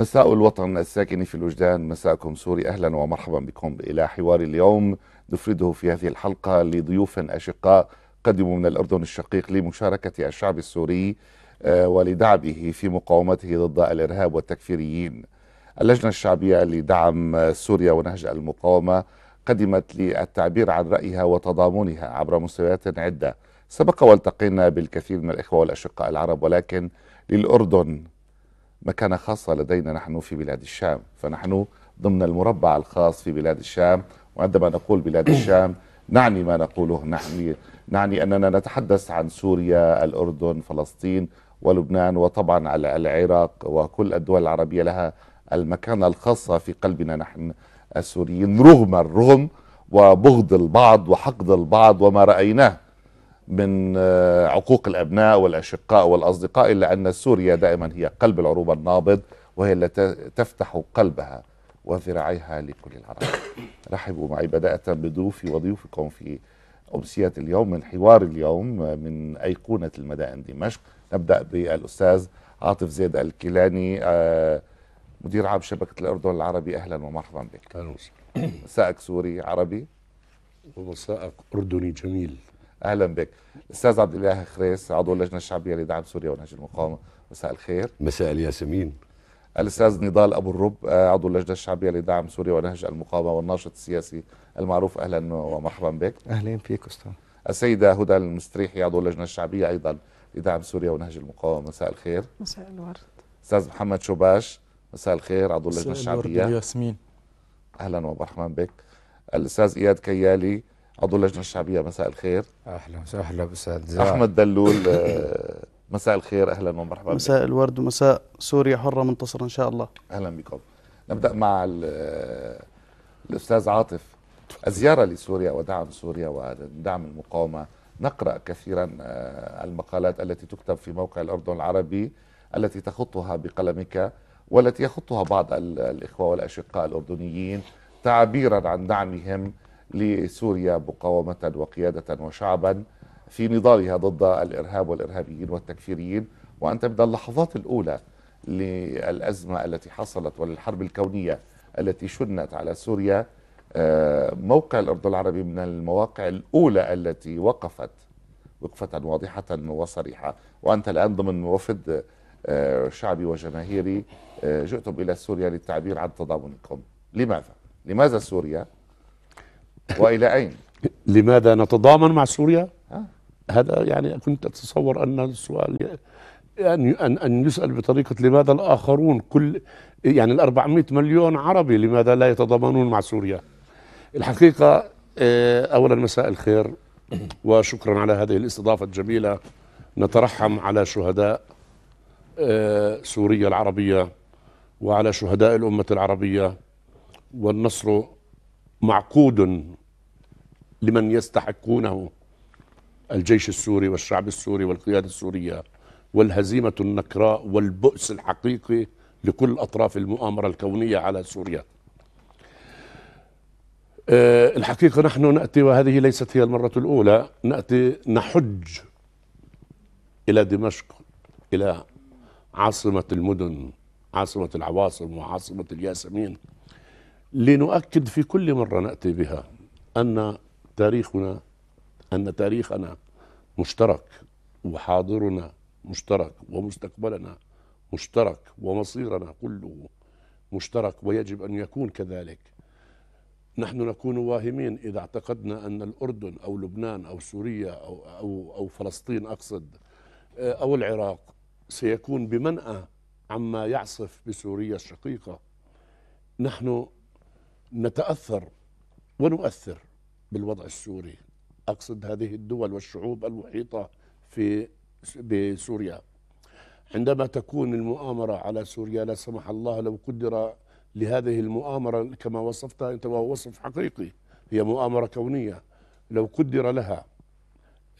مساء الوطن الساكن في الوجدان مساءكم سوري أهلا ومرحبا بكم إلى حوار اليوم نفرده في هذه الحلقة لضيوف أشقاء قدموا من الأردن الشقيق لمشاركة الشعب السوري آه، ولدعمه في مقاومته ضد الإرهاب والتكفيريين اللجنة الشعبية لدعم سوريا ونهج المقاومة قدمت للتعبير عن رأيها وتضامنها عبر مستويات عدة سبق والتقينا بالكثير من الإخوة والأشقاء العرب ولكن للأردن مكانة خاصة لدينا نحن في بلاد الشام فنحن ضمن المربع الخاص في بلاد الشام وعندما نقول بلاد الشام نعني ما نقوله نحن نعني أننا نتحدث عن سوريا الأردن فلسطين ولبنان وطبعا العراق وكل الدول العربية لها المكانة الخاصة في قلبنا نحن السوريين رغم الرغم وبغض البعض وحقد البعض وما رأيناه من آه، عقوق الأبناء والأشقاء والأصدقاء إلا أن سوريا دائما هي قلب العروبة النابض وهي التي تفتح قلبها وذراعيها لكل العرب رحبوا معي بدأت بضيوفي وضيوفكم في أمسية اليوم من حوار اليوم من أيقونة المدائن دمشق نبدأ بالأستاذ عاطف زيد الكيلاني آه، مدير عام شبكة الأردن العربي أهلا ومرحبا بك أهلا وسهلا مساءك سوري عربي ومساءك أردني جميل اهلا بك استاذ عبد الاله خريس عضو اللجنه الشعبيه لدعم سوريا ونهج المقاومه مساء الخير مساء الياسمين الاستاذ نضال ابو الرب عضو اللجنه الشعبيه لدعم سوريا ونهج المقاومه والناشط السياسي المعروف اهلا ومرحبا بك اهلا فيك استاذ السيده هدى المستريحي عضو اللجنه الشعبيه ايضا لدعم سوريا ونهج المقاومه مساء الخير مساء الورد استاذ محمد شوباش مساء الخير عضو اللجنه الشعبيه مساء الورد ياسمين اهلا ومرحبا بك الاستاذ اياد كيالي عضو اللجنه الشعبيه مساء الخير اهلا وسهلا استاذ احمد دلول آه، مساء الخير اهلا ومرحبا مساء الورد ومساء سوريا حره منتصره ان شاء الله اهلا بكم نبدا مع آه، الاستاذ عاطف الزياره لسوريا ودعم سوريا ودعم المقاومه نقرا كثيرا آه، المقالات التي تكتب في موقع الاردن العربي التي تخطها بقلمك والتي يخطها بعض الاخوه والاشقاء الاردنيين تعبيرا عن دعمهم لسوريا مقاومة وقيادة وشعبا في نضالها ضد الإرهاب والإرهابيين والتكفيريين وأنت من اللحظات الأولى للأزمة التي حصلت وللحرب الكونية التي شنت على سوريا آه، موقع الأرض العربي من المواقع الأولى التي وقفت وقفة واضحة وصريحة وأنت الآن ضمن وفد آه، شعبي وجماهيري آه، جئتم إلى سوريا للتعبير عن تضامنكم لماذا؟ لماذا سوريا؟ والى اين؟ لماذا نتضامن مع سوريا؟ آه. هذا يعني كنت اتصور ان السؤال ان يعني ان ان يسال بطريقه لماذا الاخرون كل يعني ال 400 مليون عربي لماذا لا يتضامنون مع سوريا؟ الحقيقه آه، اولا مساء الخير وشكرا على هذه الاستضافه الجميله نترحم على شهداء آه، سوريا العربيه وعلى شهداء الامه العربيه والنصر معقود لمن يستحقونه الجيش السوري والشعب السوري والقيادة السورية والهزيمة النكراء والبؤس الحقيقي لكل أطراف المؤامرة الكونية على سوريا آه، الحقيقة نحن نأتي وهذه ليست هي المرة الأولى نأتي نحج إلى دمشق إلى عاصمة المدن عاصمة العواصم وعاصمة الياسمين لنؤكد في كل مرة نأتي بها أن تاريخنا أن تاريخنا مشترك وحاضرنا مشترك ومستقبلنا مشترك ومصيرنا كله مشترك ويجب أن يكون كذلك نحن نكون واهمين إذا اعتقدنا أن الأردن أو لبنان أو سوريا أو, أو, أو فلسطين أقصد آه، أو العراق سيكون بمنأى عما يعصف بسوريا الشقيقة نحن نتاثر ونؤثر بالوضع السوري اقصد هذه الدول والشعوب المحيطه في بسوريا عندما تكون المؤامره على سوريا لا سمح الله لو قدر لهذه المؤامره كما وصفتها انت وهو وصف حقيقي هي مؤامره كونيه لو قدر لها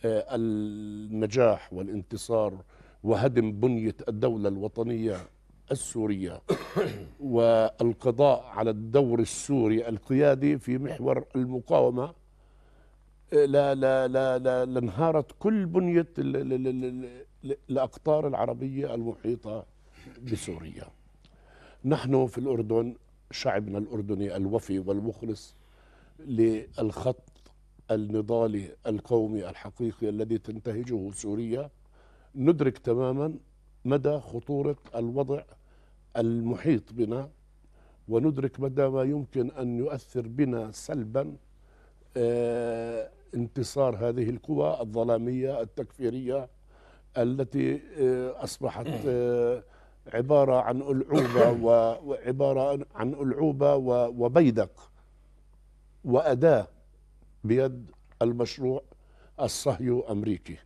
آه، النجاح والانتصار وهدم بنيه الدوله الوطنيه السورية والقضاء على الدور السوري القيادي في محور المقاومة لا لا لا لا لانهارت كل بنية الأقطار العربية المحيطة بسوريا نحن في الأردن شعبنا الأردني الوفي والمخلص للخط النضالي القومي الحقيقي الذي تنتهجه سوريا ندرك تماما مدى خطورة الوضع المحيط بنا وندرك مدى ما يمكن أن يؤثر بنا سلبا آه، انتصار هذه القوى الظلامية التكفيرية التي آه، أصبحت آه، عبارة عن ألعوبة وعبارة عن ألعوبة وبيدق وأداة بيد المشروع الصهيو أمريكي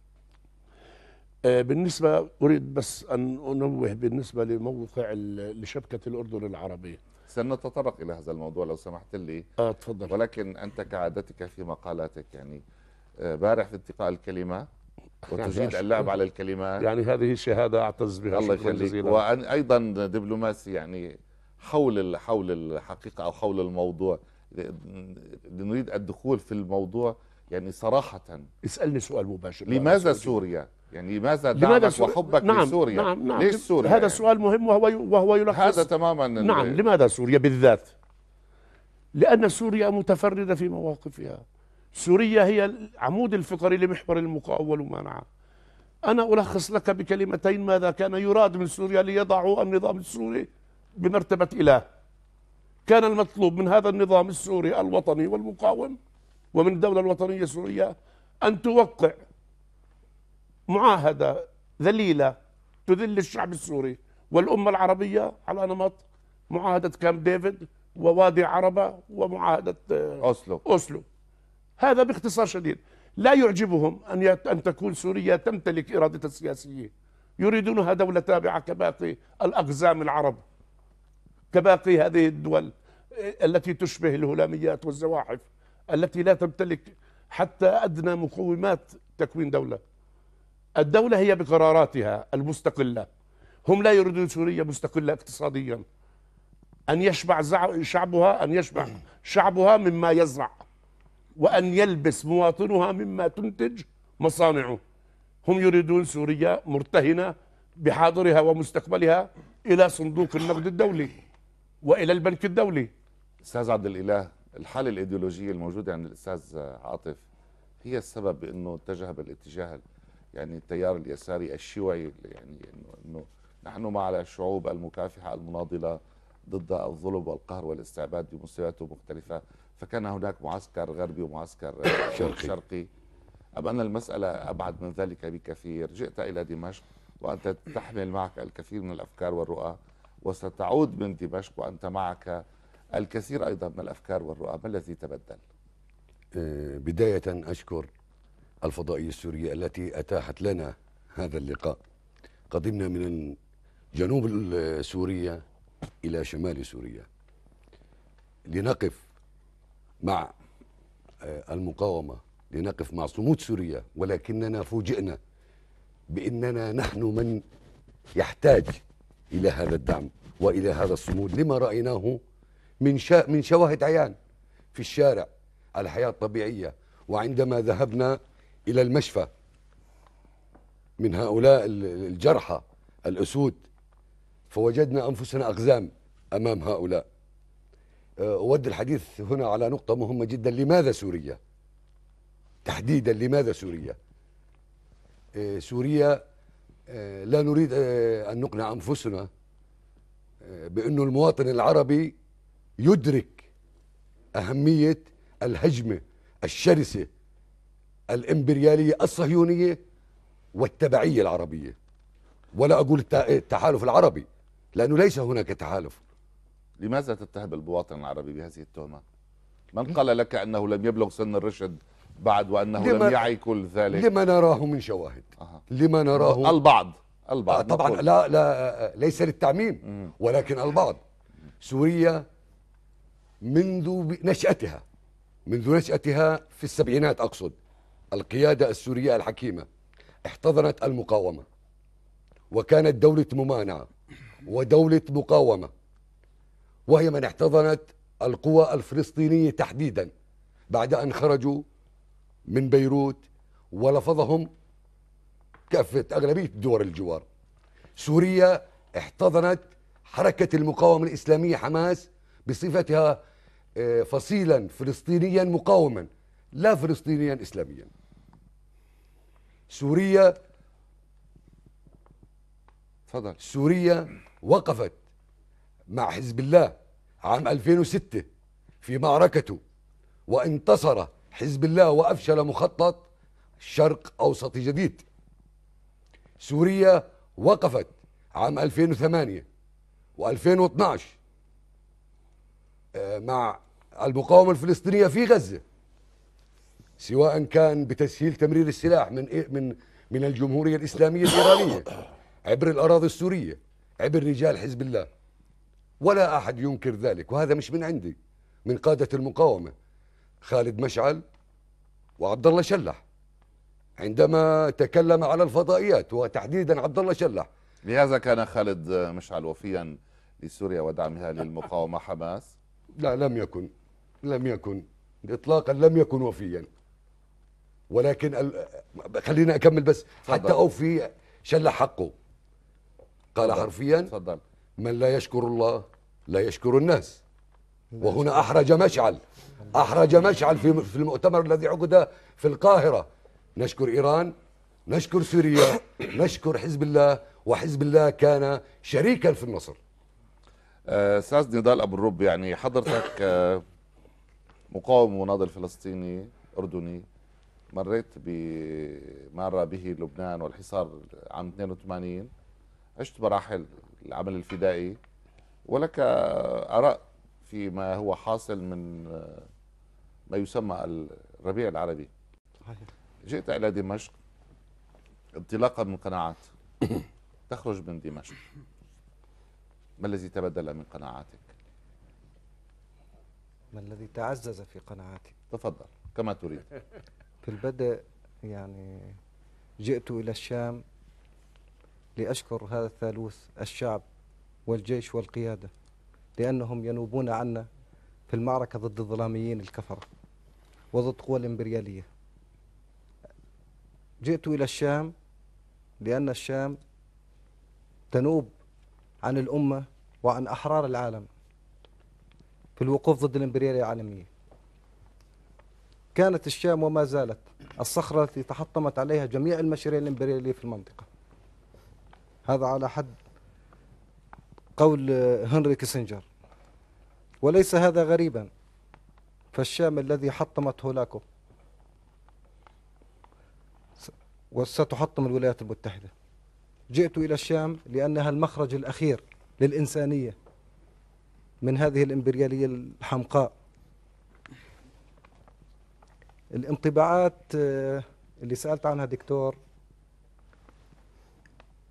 آه، بالنسبة أريد بس أن أنوه بالنسبة لموقع لشبكة الأردن العربية سنتطرق إلى هذا الموضوع لو سمحت لي آه تفضل ولكن أنت كعادتك في مقالاتك يعني آه، بارح في انتقاء الكلمة وتجيد اللعب على الكلمات يعني هذه شهادة أعتز بها الله يخليك وأيضا دبلوماسي يعني حول حول الحقيقة أو حول الموضوع نريد الدخول في الموضوع يعني صراحة اسألني سؤال مباشر لماذا سوريا؟ يعني لماذا دعمك وحبك نعم لسوريا نعم نعم ليش سوريا هذا يعني؟ سؤال مهم وهو وهو يلخص هذا تماما نعم لماذا سوريا بالذات لأن سوريا متفردة في مواقفها سوريا هي العمود الفقري لمحور المقاومة والممانعة أنا ألخص لك بكلمتين ماذا كان يراد من سوريا ليضعوا النظام السوري بمرتبة إله كان المطلوب من هذا النظام السوري الوطني والمقاوم ومن الدولة الوطنية السورية أن توقع معاهدة ذليلة تذل الشعب السوري والأمة العربية على نمط معاهدة كامب ديفيد ووادي عربة ومعاهدة آه، أوسلو أوسلو هذا باختصار شديد لا يعجبهم أن أن تكون سوريا تمتلك إرادة السياسية يريدونها دولة تابعة كباقي الأقزام العرب كباقي هذه الدول آه، التي تشبه الهلاميات والزواحف التي لا تمتلك حتى أدنى مقومات تكوين دولة الدولة هي بقراراتها المستقلة هم لا يريدون سوريا مستقلة اقتصاديا أن يشبع شعبها أن يشبع شعبها مما يزرع وأن يلبس مواطنها مما تنتج مصانعه هم يريدون سوريا مرتهنة بحاضرها ومستقبلها إلى صندوق النقد الدولي وإلى البنك الدولي أستاذ عبد الإله الحالة الإيديولوجية الموجودة عند الأستاذ عاطف هي السبب بأنه اتجه بالاتجاه يعني التيار اليساري الشيوعي يعني انه نحن مع الشعوب المكافحه المناضله ضد الظلم والقهر والاستعباد بمستوياته المختلفه فكان هناك معسكر غربي ومعسكر شرقي, شرقي. أم أن المسألة أبعد من ذلك بكثير جئت إلى دمشق وأنت تحمل معك الكثير من الأفكار والرؤى وستعود من دمشق وأنت معك الكثير أيضا من الأفكار والرؤى ما الذي تبدل؟ آه، بداية أشكر الفضائية السورية التي أتاحت لنا هذا اللقاء قدمنا من جنوب سوريا إلى شمال سوريا لنقف مع آه، المقاومة لنقف مع صمود سوريا ولكننا فوجئنا بأننا نحن من يحتاج إلى هذا الدعم وإلى هذا الصمود لما رأيناه من من شواهد عيان في الشارع الحياة الطبيعية وعندما ذهبنا إلى المشفى من هؤلاء الجرحى الأسود فوجدنا أنفسنا أقزام أمام هؤلاء أه، أود الحديث هنا على نقطة مهمة جدا لماذا سوريا تحديدا لماذا سوريا أه، سوريا أه، لا نريد أن نقنع أنفسنا بأن المواطن العربي يدرك أهمية الهجمة الشرسة الإمبريالية الصهيونية والتبعية العربية ولا أقول التحالف العربي لأنه ليس هناك تحالف لماذا تتهم المواطن العربي بهذه التهمة؟ من قال لك أنه لم يبلغ سن الرشد بعد وأنه لم يعي كل ذلك لما نراه من شواهد أه. لما نراه البعض البعض آه، طبعا لا لا ليس للتعميم ولكن البعض سوريا منذ نشأتها منذ نشأتها في السبعينات أقصد القيادة السورية الحكيمة احتضنت المقاومة وكانت دولة ممانعة ودولة مقاومة وهي من احتضنت القوى الفلسطينية تحديدا بعد أن خرجوا من بيروت ولفظهم كافة أغلبية دول الجوار سوريا احتضنت حركة المقاومة الإسلامية حماس بصفتها آه، فصيلا فلسطينيا مقاوما لا فلسطينيا إسلاميا سوريا تفضل سوريا وقفت مع حزب الله عام 2006 في معركته وانتصر حزب الله وافشل مخطط شرق اوسطي جديد سوريا وقفت عام 2008 و2012 آه، مع المقاومه الفلسطينيه في غزه سواء كان بتسهيل تمرير السلاح من إيه من من الجمهوريه الاسلاميه الايرانيه عبر الاراضي السوريه عبر رجال حزب الله ولا احد ينكر ذلك وهذا مش من عندي من قاده المقاومه خالد مشعل وعبد الله شلح عندما تكلم على الفضائيات وتحديدا عبد الله شلح لهذا كان خالد مشعل وفيا لسوريا ودعمها للمقاومه حماس لا لم يكن لم يكن اطلاقا لم يكن وفيا ولكن خلينا اكمل بس حتى اوفي شل حقه قال فضل. حرفيا فضل. من لا يشكر الله لا يشكر الناس وهنا احرج مشعل احرج مشعل في في المؤتمر الذي عقد في القاهره نشكر ايران نشكر سوريا نشكر حزب الله وحزب الله كان شريكا في النصر آه، استاذ نضال ابو الرب يعني حضرتك آه، مقاوم وناضل فلسطيني اردني مريت بمرة به لبنان والحصار عام 82 عشت مراحل العمل الفدائي ولك آراء فيما هو حاصل من ما يسمى الربيع العربي صحيح. جئت إلى دمشق انطلاقا من قناعات تخرج من دمشق ما الذي تبدل من قناعاتك؟ ما الذي تعزز في قناعاتي؟ تفضل كما تريد في البدء يعني جئت إلى الشام لأشكر هذا الثالوث الشعب والجيش والقيادة لأنهم ينوبون عنا في المعركة ضد الظلاميين الكفرة وضد قوى الإمبريالية جئت إلى الشام لأن الشام تنوب عن الأمة وعن أحرار العالم في الوقوف ضد الإمبريالية العالمية كانت الشام وما زالت الصخرة التي تحطمت عليها جميع المشاريع الإمبريالية في المنطقة هذا على حد قول هنري كيسنجر وليس هذا غريبا فالشام الذي حطمت هولاكو وستحطم الولايات المتحدة جئت إلى الشام لأنها المخرج الأخير للإنسانية من هذه الإمبريالية الحمقاء الانطباعات آه، اللي سالت عنها دكتور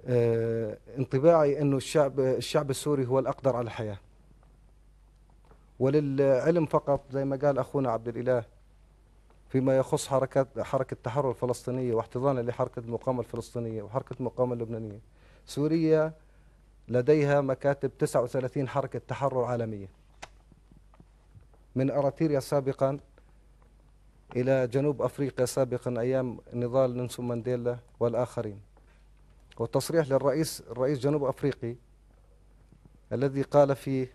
آه، انطباعي انه الشعب الشعب السوري هو الاقدر على الحياه وللعلم فقط زي ما قال اخونا عبد الاله فيما يخص حركات حركه التحرر الفلسطينيه واحتضانا لحركه المقاومه الفلسطينيه وحركه المقاومه اللبنانيه سوريا لديها مكاتب 39 حركه تحرر عالميه من اراتيريا سابقا إلى جنوب أفريقيا سابقا أيام نضال نيلسون مانديلا والآخرين والتصريح للرئيس الرئيس جنوب أفريقي الذي قال فيه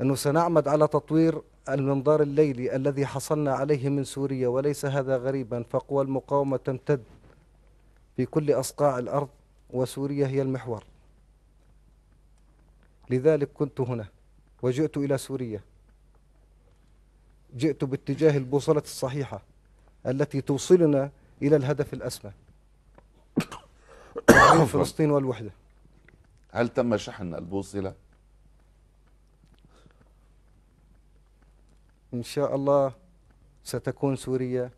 أنه سنعمد على تطوير المنظار الليلي الذي حصلنا عليه من سوريا وليس هذا غريبا فقوى المقاومة تمتد في كل أصقاع الأرض وسوريا هي المحور لذلك كنت هنا وجئت إلى سوريا جئت باتجاه البوصلة الصحيحة التي توصلنا إلى الهدف الأسمى فلسطين والوحدة هل تم شحن البوصلة؟ إن شاء الله ستكون سوريا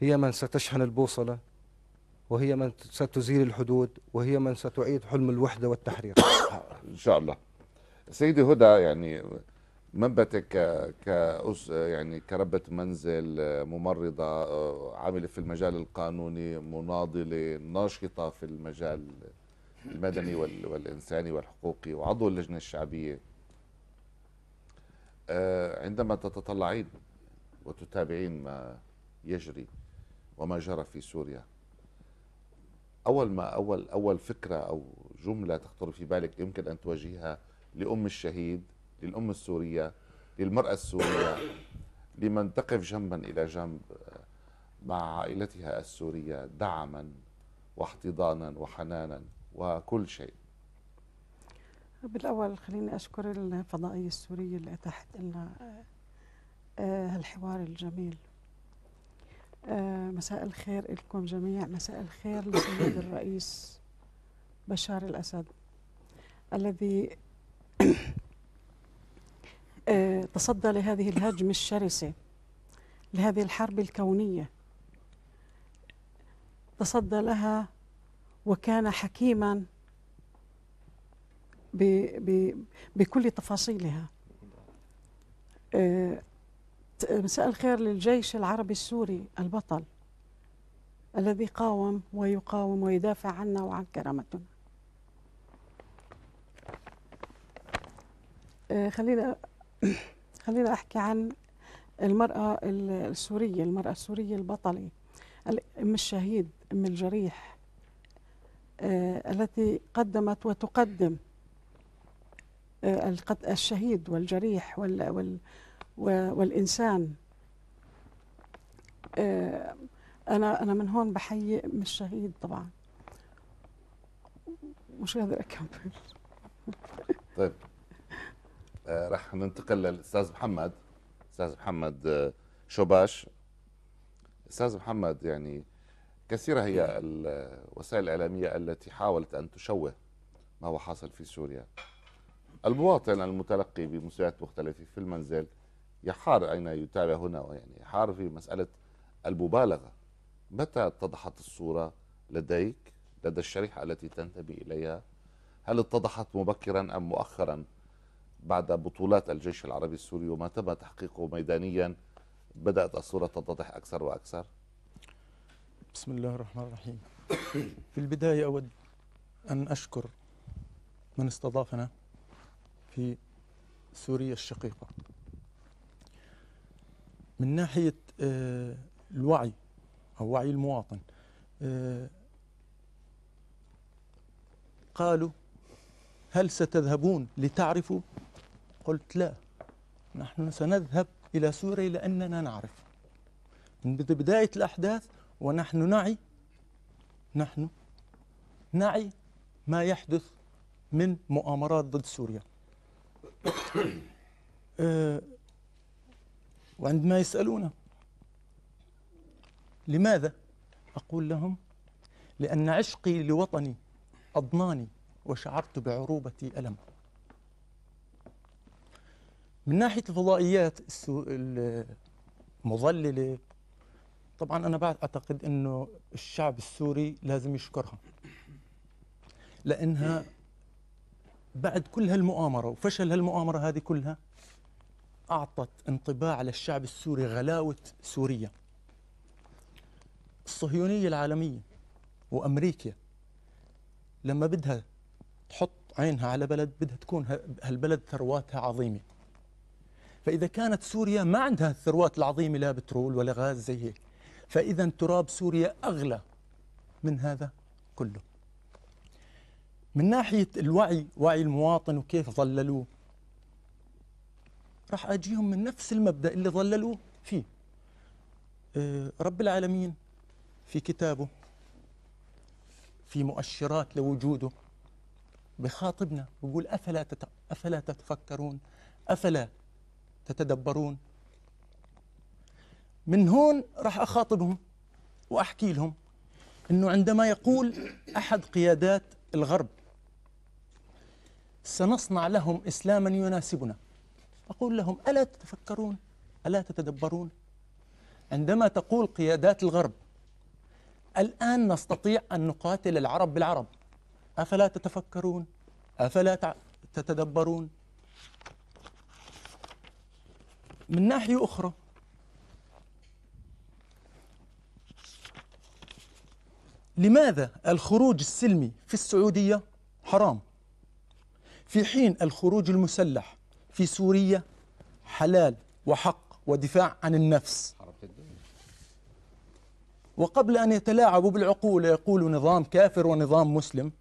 هي من ستشحن البوصلة وهي من ستزيل الحدود وهي من ستعيد حلم الوحدة والتحرير إن شاء الله سيدي هدى يعني منبتك ك يعني كربة منزل ممرضة آه، عاملة في المجال القانوني مناضلة ناشطة في المجال المدني والإنساني والحقوقي وعضو اللجنة الشعبية آه، عندما تتطلعين وتتابعين ما يجري وما جرى في سوريا أول ما أول أول فكرة أو جملة تخطر في بالك يمكن أن تواجهها لأم الشهيد للأم السورية للمرأة السورية لمن تقف جنبا إلى جنب آه، مع عائلتها السورية دعما واحتضانا وحنانا وكل شيء بالأول خليني أشكر الفضائية السورية اللي أتاحت لنا آه، آه، هالحوار الجميل مساء الخير لكم جميع مساء الخير لسيد الرئيس بشار الأسد الذي تصدى لهذه الهجمة الشرسة لهذه الحرب الكونية تصدى لها وكان حكيما ب ب بكل تفاصيلها آه، مساء الخير للجيش العربي السوري البطل الذي قاوم ويقاوم ويدافع عنا وعن كرامتنا آه، خلينا خلينا احكي عن المراه السوريه المراه السوريه البطله ام الشهيد ام الجريح آه، التي قدمت وتقدم آه، الشهيد والجريح وال وال والانسان آه، انا انا من هون بحيي ام الشهيد طبعا مش قادر اكمل طيب آه، رح ننتقل للاستاذ محمد استاذ محمد آه، شوباش استاذ محمد يعني كثيرة هي نعم. الوسائل الإعلامية التي حاولت أن تشوه ما هو حاصل في سوريا المواطن المتلقي بمستويات مختلفة في المنزل يحار أين يتابع هنا ويعني يحار في مسألة المبالغة متى اتضحت الصورة لديك لدى الشريحة التي تنتمي إليها هل اتضحت مبكرا أم مؤخرا بعد بطولات الجيش العربي السوري وما تم تحقيقه ميدانيا بدأت الصورة تتضح أكثر وأكثر بسم الله الرحمن الرحيم في البداية أود أن أشكر من استضافنا في سوريا الشقيقة من ناحية آه، الوعي أو وعي المواطن آه، قالوا هل ستذهبون لتعرفوا قلت لا نحن سنذهب إلى سوريا لأننا نعرف من بداية الأحداث ونحن نعي نحن نعي ما يحدث من مؤامرات ضد سوريا أه وعندما يسألون لماذا أقول لهم لأن عشقي لوطني أضناني وشعرت بعروبة ألم من ناحيه الفضائيات المضلله طبعا انا بعتقد انه الشعب السوري لازم يشكرها لانها بعد كل هالمؤامره وفشل هالمؤامره هذه كلها اعطت انطباع للشعب السوري غلاوه سوريا الصهيونيه العالميه وامريكا لما بدها تحط عينها على بلد بدها تكون هالبلد ثرواتها عظيمه فإذا كانت سوريا ما عندها الثروات العظيمة لا بترول ولا غاز زي هيك فإذا تراب سوريا أغلى من هذا كله من ناحية الوعي وعي المواطن وكيف ظللوه راح أجيهم من نفس المبدأ اللي ظللوه فيه آه، رب العالمين في كتابه في مؤشرات لوجوده بخاطبنا بقول أفلا, أفلا تتفكرون أفلا تتدبرون من هون راح أخاطبهم وأحكي لهم أنه عندما يقول أحد قيادات الغرب سنصنع لهم إسلاما يناسبنا أقول لهم ألا تتفكرون ألا تتدبرون عندما تقول قيادات الغرب الآن نستطيع أن نقاتل العرب بالعرب أفلا تتفكرون أفلا تتدبرون من ناحية أخرى لماذا الخروج السلمي في السعودية حرام في حين الخروج المسلح في سوريا حلال وحق ودفاع عن النفس وقبل أن يتلاعبوا بالعقول يقولوا نظام كافر ونظام مسلم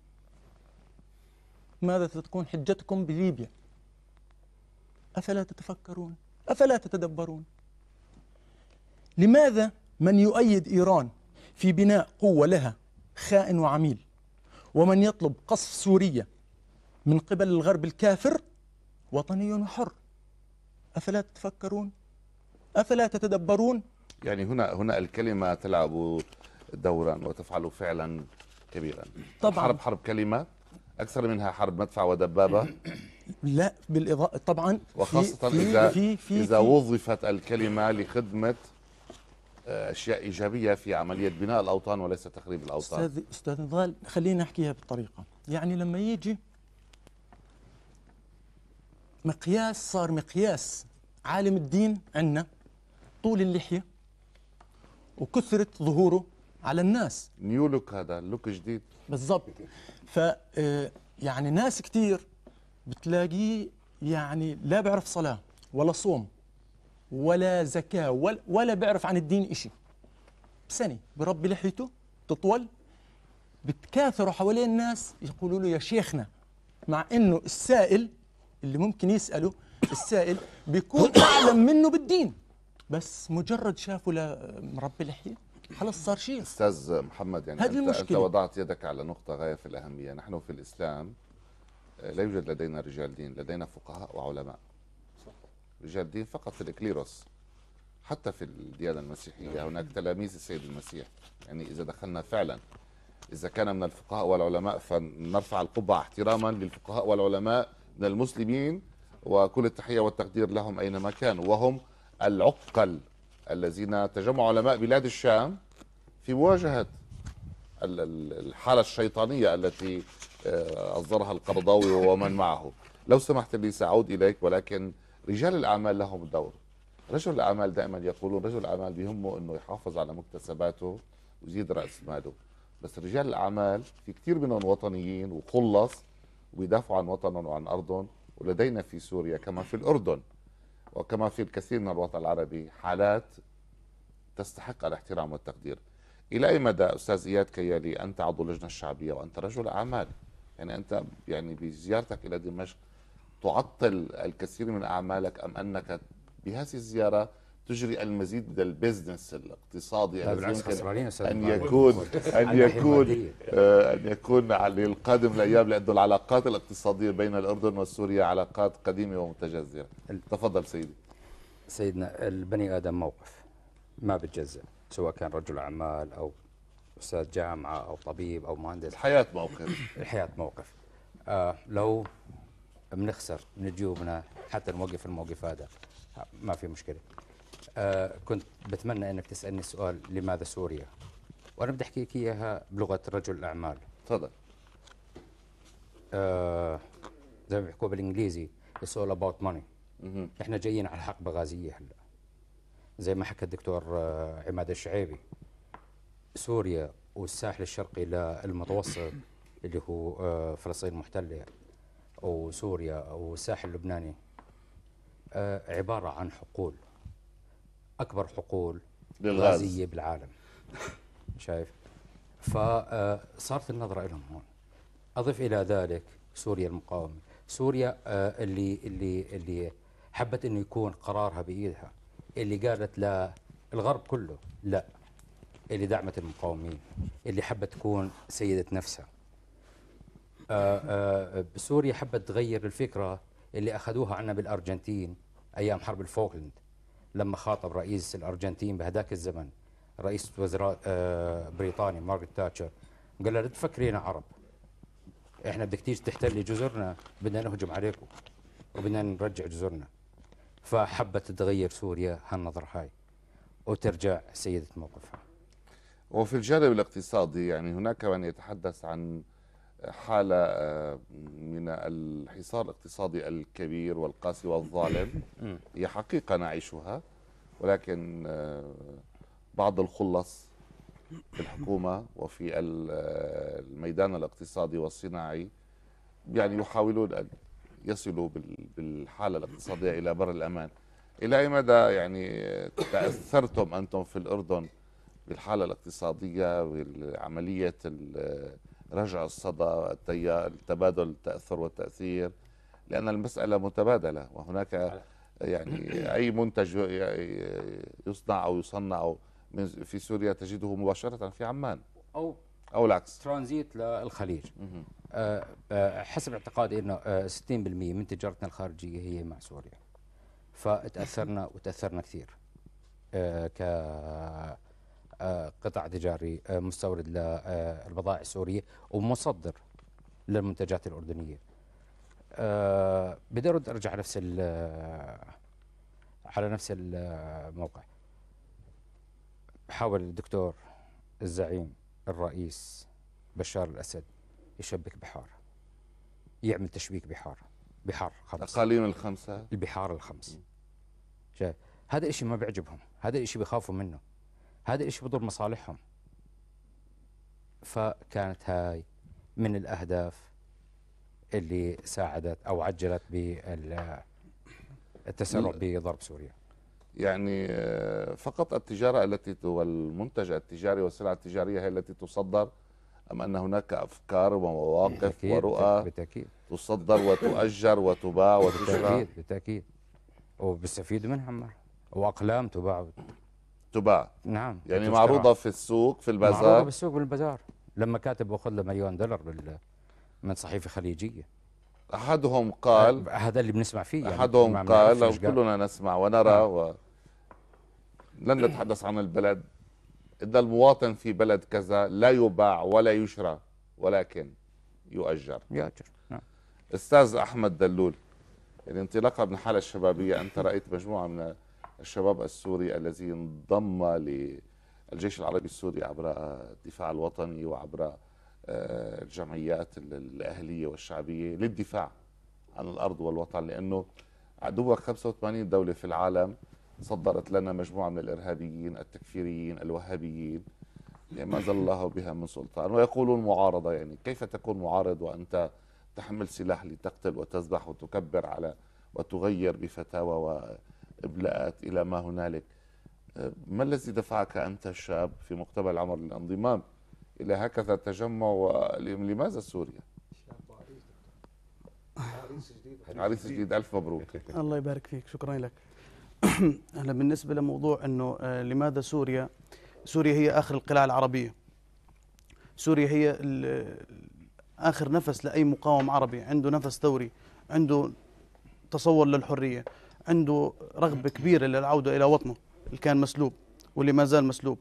ماذا ستكون حجتكم بليبيا أفلا تتفكرون أفلا تتدبرون لماذا من يؤيد إيران في بناء قوة لها خائن وعميل ومن يطلب قصف سوريا من قبل الغرب الكافر وطني وحر أفلا تتفكرون أفلا تتدبرون يعني هنا هنا الكلمة تلعب دورا وتفعل فعلا كبيرا طبعا حرب حرب كلمة أكثر منها حرب مدفع ودبابة لا بالاضافه طبعا وخاصه في اذا في في اذا وظفت الكلمه لخدمه آه، اشياء ايجابيه في عمليه بناء الاوطان وليس تخريب الاوطان استاذ استاذ نضال خلينا نحكيها بالطريقه يعني لما يجي مقياس صار مقياس عالم الدين عندنا طول اللحيه وكثره ظهوره على الناس نيو لوك هذا لوك جديد بالضبط ف آه، يعني ناس كثير بتلاقيه يعني لا بيعرف صلاة ولا صوم ولا زكاة ولا, ولا بيعرف عن الدين إشي بسنة بربي لحيته تطول بتكاثروا حوالين الناس يقولوا له يا شيخنا مع انه السائل اللي ممكن يساله السائل بيكون اعلم منه بالدين بس مجرد شافه لمربي لحيه خلص صار شيء استاذ محمد يعني هذه انت, المشكلة. انت وضعت يدك على نقطه غايه في الاهميه نحن في الاسلام آه، لا يوجد لدينا رجال دين لدينا فقهاء وعلماء صح. رجال دين فقط في الإكليروس حتى في الديانة المسيحية نعم. هناك تلاميذ السيد المسيح يعني إذا دخلنا فعلا إذا كان من الفقهاء والعلماء فنرفع القبعة احتراما للفقهاء والعلماء من المسلمين وكل التحية والتقدير لهم أينما كانوا وهم العقل الذين تجمع علماء بلاد الشام في مواجهة الحالة الشيطانية التي آه، أصدرها القرضاوي ومن معه لو سمحت لي سأعود إليك ولكن رجال الأعمال لهم دور رجل الأعمال دائما يقولون رجل الأعمال بيهمه أنه يحافظ على مكتسباته ويزيد رأس ماله بس رجال الأعمال في كثير منهم وطنيين وخلص ويدافعوا عن وطنهم وعن أرضهم ولدينا في سوريا كما في الأردن وكما في الكثير من الوطن العربي حالات تستحق الاحترام والتقدير الى اي مدى استاذ اياد كيالي انت عضو اللجنه الشعبيه وانت رجل اعمال يعني انت يعني بزيارتك الى دمشق تعطل الكثير من اعمالك ام انك بهذه الزياره تجري المزيد من البزنس الاقتصادي الذي آه، ان يكون ان يكون ان يكون للقادم القادم الايام لانه العلاقات الاقتصاديه بين الاردن وسوريا علاقات قديمه ومتجذره تفضل سيدي سيدنا البني ادم موقف ما بتجزأ سواء كان رجل أعمال أو أستاذ جامعة أو طبيب أو مهندس الحياة موقف الحياة موقف آه لو بنخسر من جيوبنا حتى نوقف الموقف هذا ما في مشكلة آه كنت بتمنى أنك تسألني سؤال لماذا سوريا وأنا بدي أحكي لك إياها بلغة رجل الأعمال تفضل آه زي ما بيحكوا بالإنجليزي it's all about money احنا جايين على حقبة غازية هلا زي ما حكى الدكتور آه، عماد الشعيبي سوريا والساحل الشرقي للمتوسط اللي هو آه، فلسطين المحتله او سوريا او الساحل اللبناني آه، عباره عن حقول اكبر حقول للغاز غازيه بالعالم شايف فصارت النظره لهم هون اضف الى ذلك سوريا المقاومه سوريا اللي اللي اللي حبت انه يكون قرارها بايدها اللي قالت لا الغرب كله لا اللي دعمت المقاومين اللي حبت تكون سيدة نفسها آآ آه، آآ آه، بسوريا حبت تغير الفكرة اللي أخذوها عنا بالأرجنتين أيام حرب الفوكلند لما خاطب رئيس الأرجنتين بهداك الزمن رئيس وزراء آه، بريطانيا مارغريت تاتشر قال لها لا تفكرينا عرب احنا بدك تيجي تحتلي جزرنا بدنا نهجم عليكم وبدنا نرجع جزرنا فحبت تغير سوريا هالنظرة هاي وترجع سيدة موقفها وفي الجانب الاقتصادي يعني هناك من يتحدث عن حالة آه، من الحصار الاقتصادي الكبير والقاسي والظالم هي حقيقة نعيشها ولكن آه، بعض الخلص في الحكومة وفي آه، الميدان الاقتصادي والصناعي يعني يحاولون أن يصلوا بالحاله الاقتصاديه الى بر الامان الى اي مدى يعني تاثرتم انتم في الاردن بالحاله الاقتصاديه والعملية رجع الصدى التبادل التاثر والتاثير لان المساله متبادله وهناك يعني اي منتج يصنع او يصنع في سوريا تجده مباشره في عمان او او العكس ترانزيت للخليج آه، آه، حسب اعتقادي انه 60% آه، من تجارتنا الخارجيه هي مع سوريا فتاثرنا وتاثرنا كثير ك قطاع تجاري مستورد للبضائع السوريه ومصدر للمنتجات الاردنيه بدي ارد ارجع نفس على نفس الموقع حاول الدكتور الزعيم الرئيس بشار الأسد يشبك بحارة يعمل تشبيك بحارة بحار خمسه أقاليم الخمسة البحار الخمس شايف هذا الشيء ما بيعجبهم هذا الشيء بيخافوا منه هذا الشيء بضر مصالحهم فكانت هاي من الأهداف اللي ساعدت أو عجلت بالتسرع بضرب سوريا يعني آه، فقط التجارة التي والمنتج التجاري والسلع التجارية هي التي تصدر أم أن هناك أفكار ومواقف ورؤى بالتأكيد تصدر وتؤجر وتباع وتشرى بالتأكيد بالتأكيد وبستفيد منها وأقلام تباع تباع نعم يعني معروضة في السوق في البازار معروضة في السوق بالبازار لما كاتب أخذ له مليون دولار من صحيفة خليجية احدهم قال هذا اللي بنسمع فيه يعني احدهم قال كلنا نسمع ونرى نعم. و لن نتحدث عن البلد ان المواطن في بلد كذا لا يباع ولا يشرى ولكن يؤجر يؤجر نعم استاذ احمد دلول الانطلاقه من الحاله الشبابيه انت رايت مجموعه من الشباب السوري الذي انضم للجيش العربي السوري عبر الدفاع الوطني وعبر آه، الجمعيات الاهليه والشعبيه للدفاع عن الارض والوطن لانه عدوك 85 دوله في العالم صدرت لنا مجموعه من الارهابيين التكفيريين الوهابيين يعني ما زال الله بها من سلطان ويقولون معارضه يعني كيف تكون معارض وانت تحمل سلاح لتقتل وتذبح وتكبر على وتغير بفتاوى وابلاءات الى ما هنالك آه، ما الذي دفعك انت الشاب في مقتبل العمر للانضمام الى هكذا تجمع لماذا سوريا؟ عريس جديد عريس جديد الف مبروك الله يبارك فيك شكرا لك هلا بالنسبه لموضوع انه آه، لماذا سوريا؟ سوريا هي اخر القلاع العربيه سوريا هي اخر نفس لاي مقاوم عربي عنده نفس ثوري عنده تصور للحريه عنده رغبه كبيره للعوده الى وطنه اللي كان مسلوب واللي ما زال مسلوب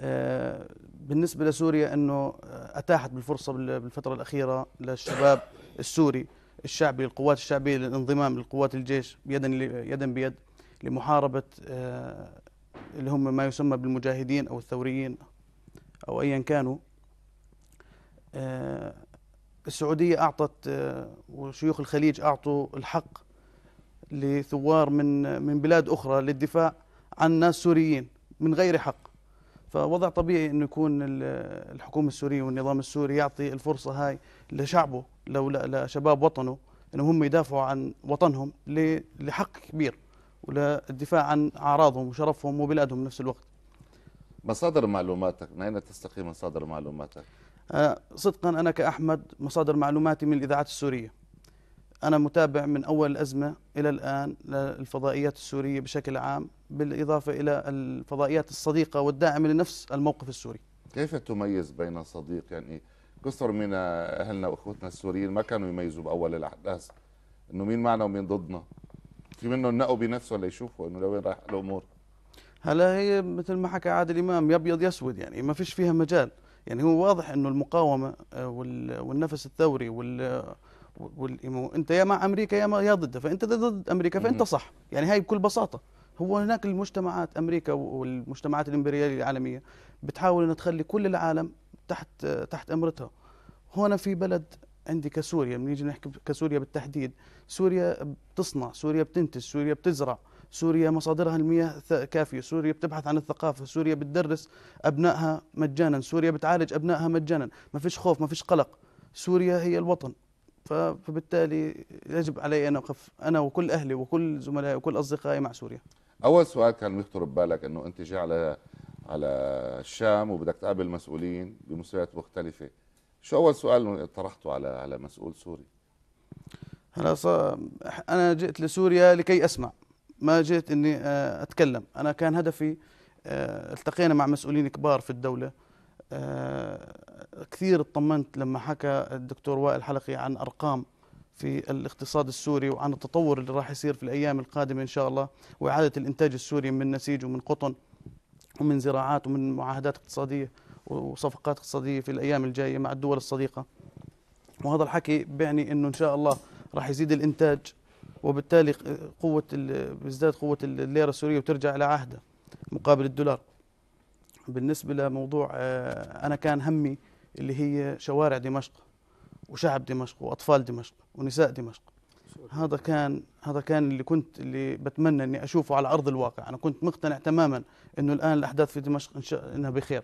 آه، بالنسبة لسوريا أنه آه، أتاحت بالفرصة بالفترة الأخيرة للشباب السوري الشعبي القوات الشعبية للانضمام لقوات الجيش يدا يدا بيد لمحاربة آه، اللي هم ما يسمى بالمجاهدين أو الثوريين أو أيا كانوا آه، السعودية أعطت وشيوخ الخليج أعطوا الحق لثوار من من بلاد أخرى للدفاع عن ناس سوريين من غير حق فوضع طبيعي انه يكون الحكومه السوريه والنظام السوري يعطي الفرصه هاي لشعبه لو لشباب وطنه انهم هم يدافعوا عن وطنهم لحق كبير وللدفاع عن اعراضهم وشرفهم وبلادهم بنفس الوقت مصادر معلوماتك من اين تستقي مصادر معلوماتك آه، صدقا انا كاحمد مصادر معلوماتي من الاذاعات السوريه أنا متابع من أول الأزمة إلى الآن للفضائيات السورية بشكل عام بالإضافة إلى الفضائيات الصديقة والداعمة لنفس الموقف السوري كيف تميز بين صديق يعني كثر من أهلنا وإخوتنا السوريين ما كانوا يميزوا بأول الأحداث إنه مين معنا ومين ضدنا في منه نقوا بنفسه ليشوفوا إنه لوين رايح الأمور هلا هي مثل ما حكى عادل إمام يبيض يسود يعني ما فيش فيها مجال يعني هو واضح إنه المقاومة آه، والنفس الثوري وال والإمو... انت يا مع امريكا يا, ما... يا ضدها فانت ضد امريكا فانت صح يعني هاي بكل بساطه هو هناك المجتمعات امريكا والمجتمعات الامبرياليه العالميه بتحاول انها تخلي كل العالم تحت تحت امرتها هنا في بلد عندي كسوريا بنيجي نحكي كسوريا بالتحديد سوريا بتصنع سوريا بتنتج سوريا بتزرع سوريا مصادرها المياه كافيه سوريا بتبحث عن الثقافه سوريا بتدرس ابنائها مجانا سوريا بتعالج ابنائها مجانا ما فيش خوف ما فيش قلق سوريا هي الوطن فبالتالي يجب علي أن أقف أنا وكل أهلي وكل زملائي وكل أصدقائي مع سوريا أول سؤال كان يخطر ببالك أنه أنت جاي على على الشام وبدك تقابل مسؤولين بمستويات مختلفة شو أول سؤال طرحته على على مسؤول سوري؟ هلا أنا جئت لسوريا لكي أسمع ما جئت إني آه، أتكلم أنا كان هدفي آه، التقينا مع مسؤولين كبار في الدولة آه، كثير اطمنت لما حكى الدكتور وائل حلقي عن ارقام في الاقتصاد السوري وعن التطور اللي راح يصير في الايام القادمه ان شاء الله واعاده الانتاج السوري من نسيج ومن قطن ومن زراعات ومن معاهدات اقتصاديه وصفقات اقتصاديه في الايام الجايه مع الدول الصديقه وهذا الحكي بيعني انه ان شاء الله راح يزيد الانتاج وبالتالي قوه بتزداد قوه الليره السوريه وترجع الى عهدها مقابل الدولار بالنسبه لموضوع آه، انا كان همي اللي هي شوارع دمشق وشعب دمشق واطفال دمشق ونساء دمشق هذا كان هذا كان اللي كنت اللي بتمنى اني اشوفه على ارض الواقع انا كنت مقتنع تماما انه الان الاحداث في دمشق إن شاء انها بخير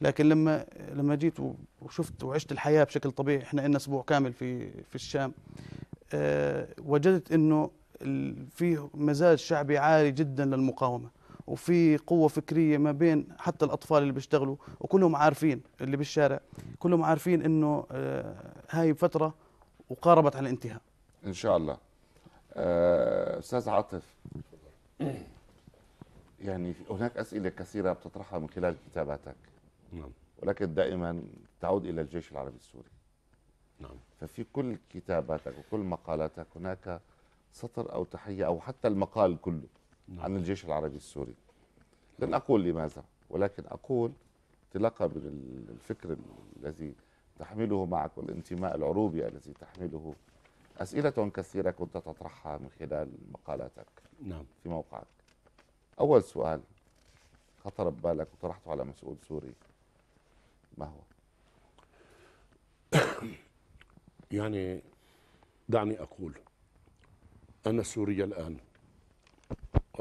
لكن لما لما جيت وشفت وعشت الحياه بشكل طبيعي احنا لنا اسبوع كامل في في الشام أه وجدت انه في مزاج شعبي عالي جدا للمقاومه وفي قوه فكريه ما بين حتى الاطفال اللي بيشتغلوا وكلهم عارفين اللي بالشارع كلهم عارفين انه آه، هاي فتره وقاربت على الانتهاء ان شاء الله آه، استاذ عاطف يعني هناك اسئله كثيره بتطرحها من خلال كتاباتك نعم ولكن دائما تعود الى الجيش العربي السوري نعم ففي كل كتاباتك وكل مقالاتك هناك سطر او تحيه او حتى المقال كله نعم. عن الجيش العربي السوري لن أقول لماذا ولكن أقول انطلاقا من الفكر الذي تحمله معك والانتماء العروبي الذي تحمله أسئلة كثيرة كنت تطرحها من خلال مقالاتك نعم في موقعك أول سؤال خطر ببالك وطرحته على مسؤول سوري ما هو؟ يعني دعني أقول أنا سوريا الآن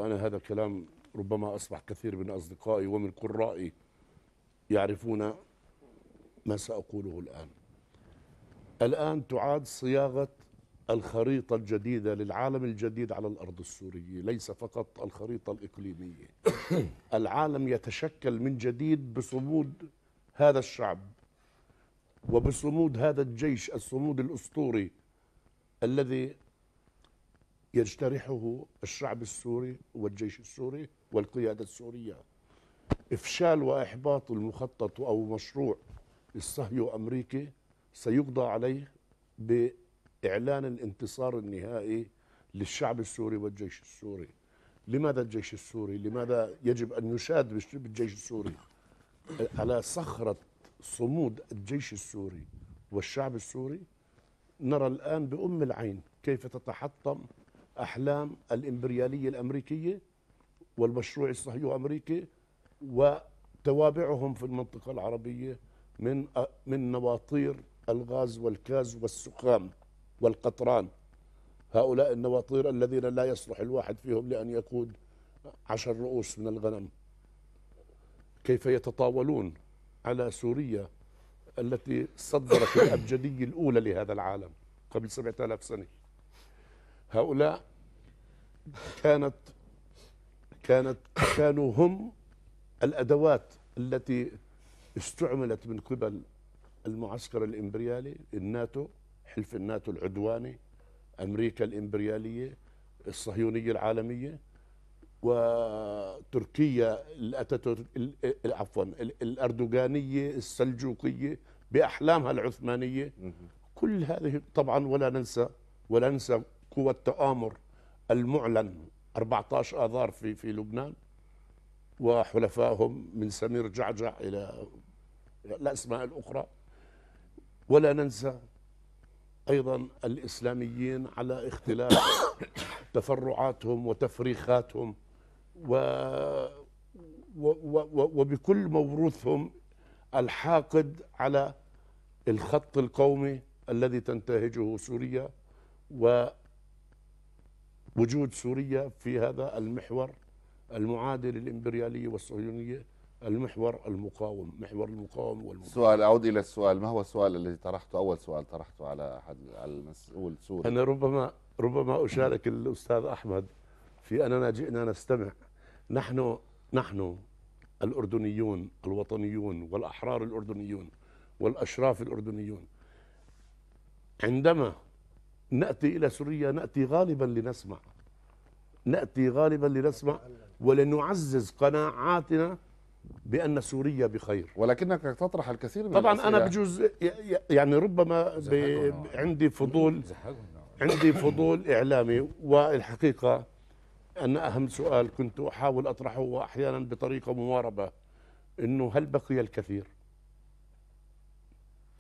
أنا هذا الكلام ربما أصبح كثير من أصدقائي ومن قرائي يعرفون ما سأقوله الآن الآن تعاد صياغة الخريطة الجديدة للعالم الجديد على الأرض السورية ليس فقط الخريطة الإقليمية العالم يتشكل من جديد بصمود هذا الشعب وبصمود هذا الجيش الصمود الأسطوري الذي يجترحه الشعب السوري والجيش السوري والقيادة السورية إفشال وإحباط المخطط أو مشروع الصهيو أمريكي سيقضى عليه بإعلان الانتصار النهائي للشعب السوري والجيش السوري لماذا الجيش السوري؟ لماذا يجب أن يشاد بالجيش السوري؟ على صخرة صمود الجيش السوري والشعب السوري نرى الآن بأم العين كيف تتحطم أحلام الإمبريالية الأمريكية والمشروع الصهيوني الامريكي وتوابعهم في المنطقة العربية من من نواطير الغاز والكاز والسخام والقطران هؤلاء النواطير الذين لا يصلح الواحد فيهم لأن يقود عشر رؤوس من الغنم كيف يتطاولون على سوريا التي صدرت الأبجدية الأولى لهذا العالم قبل 7000 سنة هؤلاء كانت كانت كانوا هم الادوات التي استعملت من قبل المعسكر الامبريالي الناتو حلف الناتو العدواني امريكا الامبرياليه الصهيونيه العالميه وتركيا الاتاتورك عفوا الاردوغانيه السلجوقيه باحلامها العثمانيه كل هذه طبعا ولا ننسى ولا ننسى قوه تآمر المعلن 14 آذار في في لبنان وحلفائهم من سمير جعجع إلى الأسماء الأخرى ولا ننسى أيضا الإسلاميين على اختلاف تفرعاتهم وتفريخاتهم و و و وبكل موروثهم الحاقد على الخط القومي الذي تنتهجه سوريا و وجود سوريا في هذا المحور المعادي للإمبريالية والصهيونية المحور المقاوم محور المقاوم والمقاوم سؤال أعود إلى السؤال ما هو السؤال الذي طرحته أول سؤال طرحته على أحد على المسؤول السوري أنا ربما ربما أشارك الأستاذ أحمد في أننا جئنا نستمع نحن نحن الأردنيون الوطنيون والأحرار الأردنيون والأشراف الأردنيون عندما نأتي إلى سوريا نأتي غالبا لنسمع نأتي غالبا لنسمع ولنعزز قناعاتنا بأن سوريا بخير ولكنك تطرح الكثير من طبعا الأسئلة. أنا بجوز يعني ربما ب... عندي فضول عندي فضول إعلامي والحقيقة أن أهم سؤال كنت أحاول أطرحه وأحيانا بطريقة مواربة أنه هل بقي الكثير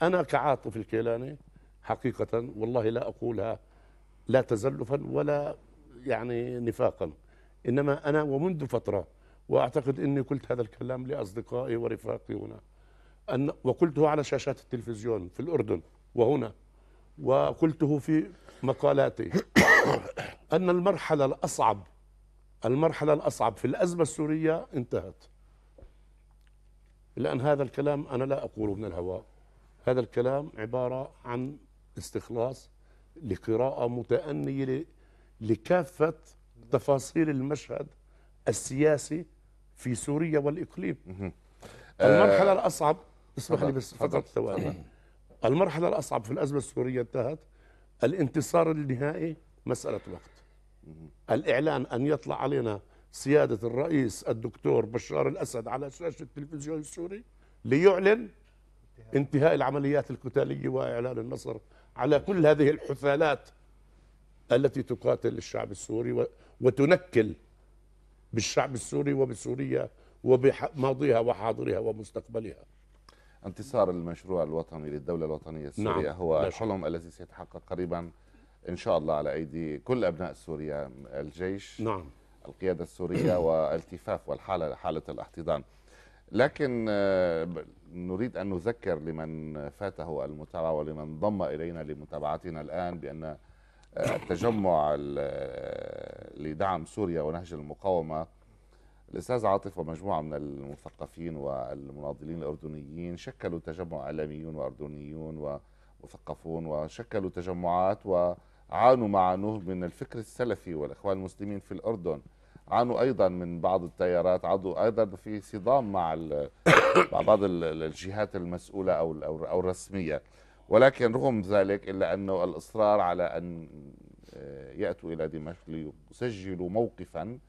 أنا كعاطف الكيلاني حقيقة والله لا أقولها لا تزلفا ولا يعني نفاقا إنما أنا ومنذ فترة وأعتقد أني قلت هذا الكلام لأصدقائي ورفاقي هنا أن وقلته على شاشات التلفزيون في الأردن وهنا وقلته في مقالاتي أن المرحلة الأصعب المرحلة الأصعب في الأزمة السورية انتهت لأن هذا الكلام أنا لا أقوله من الهواء هذا الكلام عبارة عن استخلاص لقراءة متأنية لكافة تفاصيل المشهد السياسي في سوريا والإقليم المرحلة آه، الأصعب اسمح لي بس فقط ثواني المرحلة الأصعب في الأزمة السورية انتهت الانتصار النهائي مسألة وقت الإعلان أن يطلع علينا سيادة الرئيس الدكتور بشار الأسد على شاشة التلفزيون السوري ليعلن انتهاء العمليات القتالية وإعلان النصر على كل هذه الحثالات التي تقاتل الشعب السوري وتنكل بالشعب السوري وبسوريا وبماضيها وحاضرها ومستقبلها انتصار المشروع الوطني للدولة الوطنية نعم، السورية نعم. هو الحلم الذي سيتحقق قريبا إن شاء الله على أيدي كل أبناء سوريا الجيش نعم. القيادة السورية والتفاف والحالة حالة الاحتضان لكن آه، نريد أن نذكر لمن فاته المتابعة ولمن ضم إلينا لمتابعتنا الآن بأن آه، التجمع آه، لدعم سوريا ونهج المقاومة الأستاذ عاطف ومجموعة من المثقفين والمناضلين الأردنيين شكلوا تجمع إعلاميون وأردنيون ومثقفون وشكلوا تجمعات وعانوا مع نهج من الفكر السلفي والإخوان المسلمين في الأردن عانوا ايضا من بعض التيارات عضوا ايضا في صدام مع مع بعض الجهات المسؤوله او او الرسميه ولكن رغم ذلك الا انه الاصرار على ان آه، ياتوا الى دمشق ليسجلوا موقفا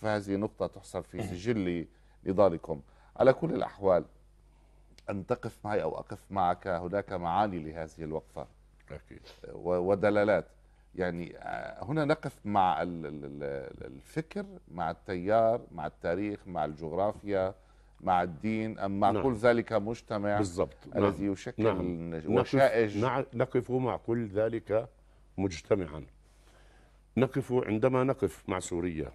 فهذه نقطه تحصر في سجل نضالكم على كل الاحوال ان تقف معي او اقف معك هناك معاني لهذه الوقفه أكيد. ودلالات يعني آه، هنا نقف مع الفكر مع التيار مع التاريخ مع الجغرافيا مع الدين أم مع نعم. كل ذلك مجتمع بالضبط الذي نعم. يشكل نعم. وشائج نعم. نقف مع كل ذلك مجتمعا نقف عندما نقف مع سوريا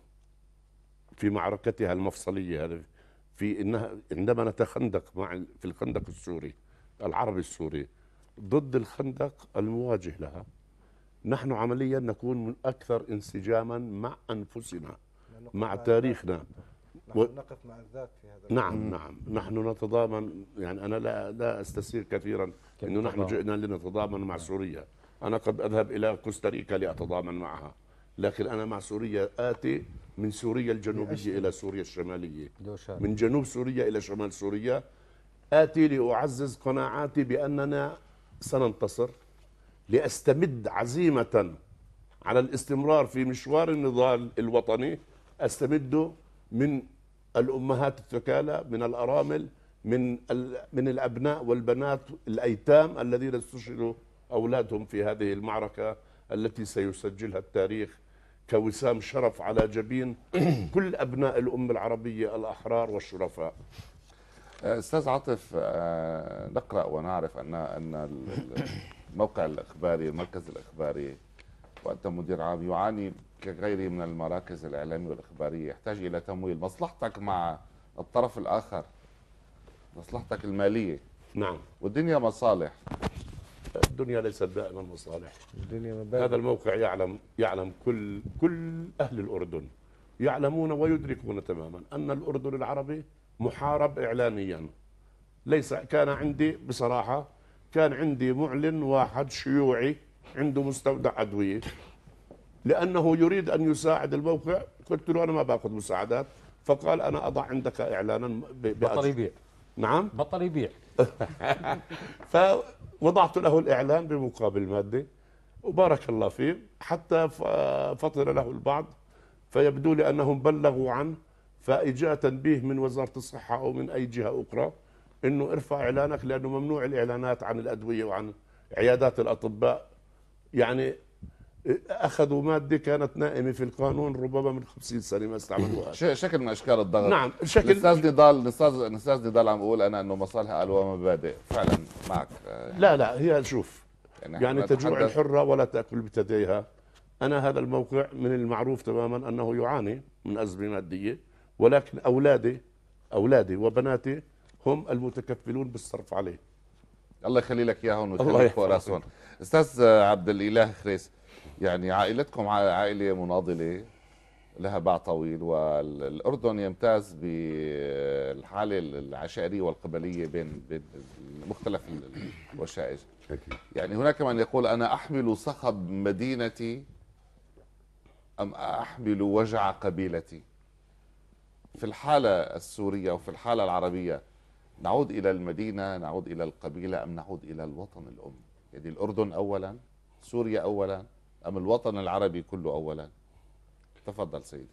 في معركتها المفصلية في إنها عندما نتخندق مع في الخندق السوري العربي السوري ضد الخندق المواجه لها نحن عمليا نكون من اكثر انسجاما مع انفسنا مع تاريخنا نحن نقف مع الذات في هذا نعم الوقت. نعم, نعم. نحن نتضامن يعني انا لا لا استسير كثيرا انه نحن جئنا لنتضامن مع نعم. سوريا انا قد اذهب الى كوستاريكا لاتضامن معها لكن انا مع سوريا اتي من سوريا الجنوبيه الى سوريا الشماليه من جنوب سوريا الى شمال سوريا اتي لاعزز قناعاتي باننا سننتصر لأستمد عزيمة على الاستمرار في مشوار النضال الوطني أستمده من الأمهات الثكالى من الأرامل من من الأبناء والبنات الأيتام الذين استشهدوا أولادهم في هذه المعركة التي سيسجلها التاريخ كوسام شرف على جبين كل أبناء الأم العربية الأحرار والشرفاء استاذ عاطف آه، نقرا ونعرف ان ان الموقع الإخباري المركز الإخباري وأنت مدير عام يعاني كغيره من المراكز الإعلامية والإخبارية يحتاج إلى تمويل مصلحتك مع الطرف الآخر مصلحتك المالية نعم والدنيا مصالح الدنيا ليست دائما مصالح الدنيا هذا الموقع يعلم يعلم كل كل أهل الأردن يعلمون ويدركون تماما أن الأردن العربي محارب إعلاميا ليس كان عندي بصراحة كان عندي معلن واحد شيوعي عنده مستودع أدوية لأنه يريد أن يساعد الموقع قلت له أنا ما باخذ مساعدات فقال أنا أضع عندك إعلانا بطل يبيع نعم بطل يبيع فوضعت له الإعلان بمقابل مادة وبارك الله فيه حتى فطر له البعض فيبدو لي أنهم بلغوا عنه فإجاء تنبيه من وزارة الصحة أو من أي جهة أخرى انه ارفع اعلانك لانه ممنوع الاعلانات عن الادويه وعن عيادات الاطباء يعني اخذوا ماده كانت نائمه في القانون ربما من 50 سنه ما استعملوها شكل من اشكال الضغط نعم شكل الاستاذ نضال الاستاذ نضال عم بقول انا انه مصالح قالوا ومبادئ فعلا معك آه، يعني لا لا هي شوف يعني, يعني تجوع الحره ولا تاكل بثديها انا هذا الموقع من المعروف تماما انه يعاني من ازمه ماديه ولكن اولادي اولادي وبناتي هم المتكفلون بالصرف عليه الله يخلي لك اياهم ويخليك وراسهم استاذ عبد الاله خريس يعني عائلتكم عائله مناضله لها باع طويل والاردن يمتاز بالحاله العشائريه والقبليه بين بين مختلف الوشائج يعني هناك من يقول انا احمل صخب مدينتي ام احمل وجع قبيلتي في الحاله السوريه وفي الحاله العربيه نعود إلى المدينة نعود إلى القبيلة أم نعود إلى الوطن الأم يعني الأردن أولا سوريا أولا أم الوطن العربي كله أولا تفضل سيدي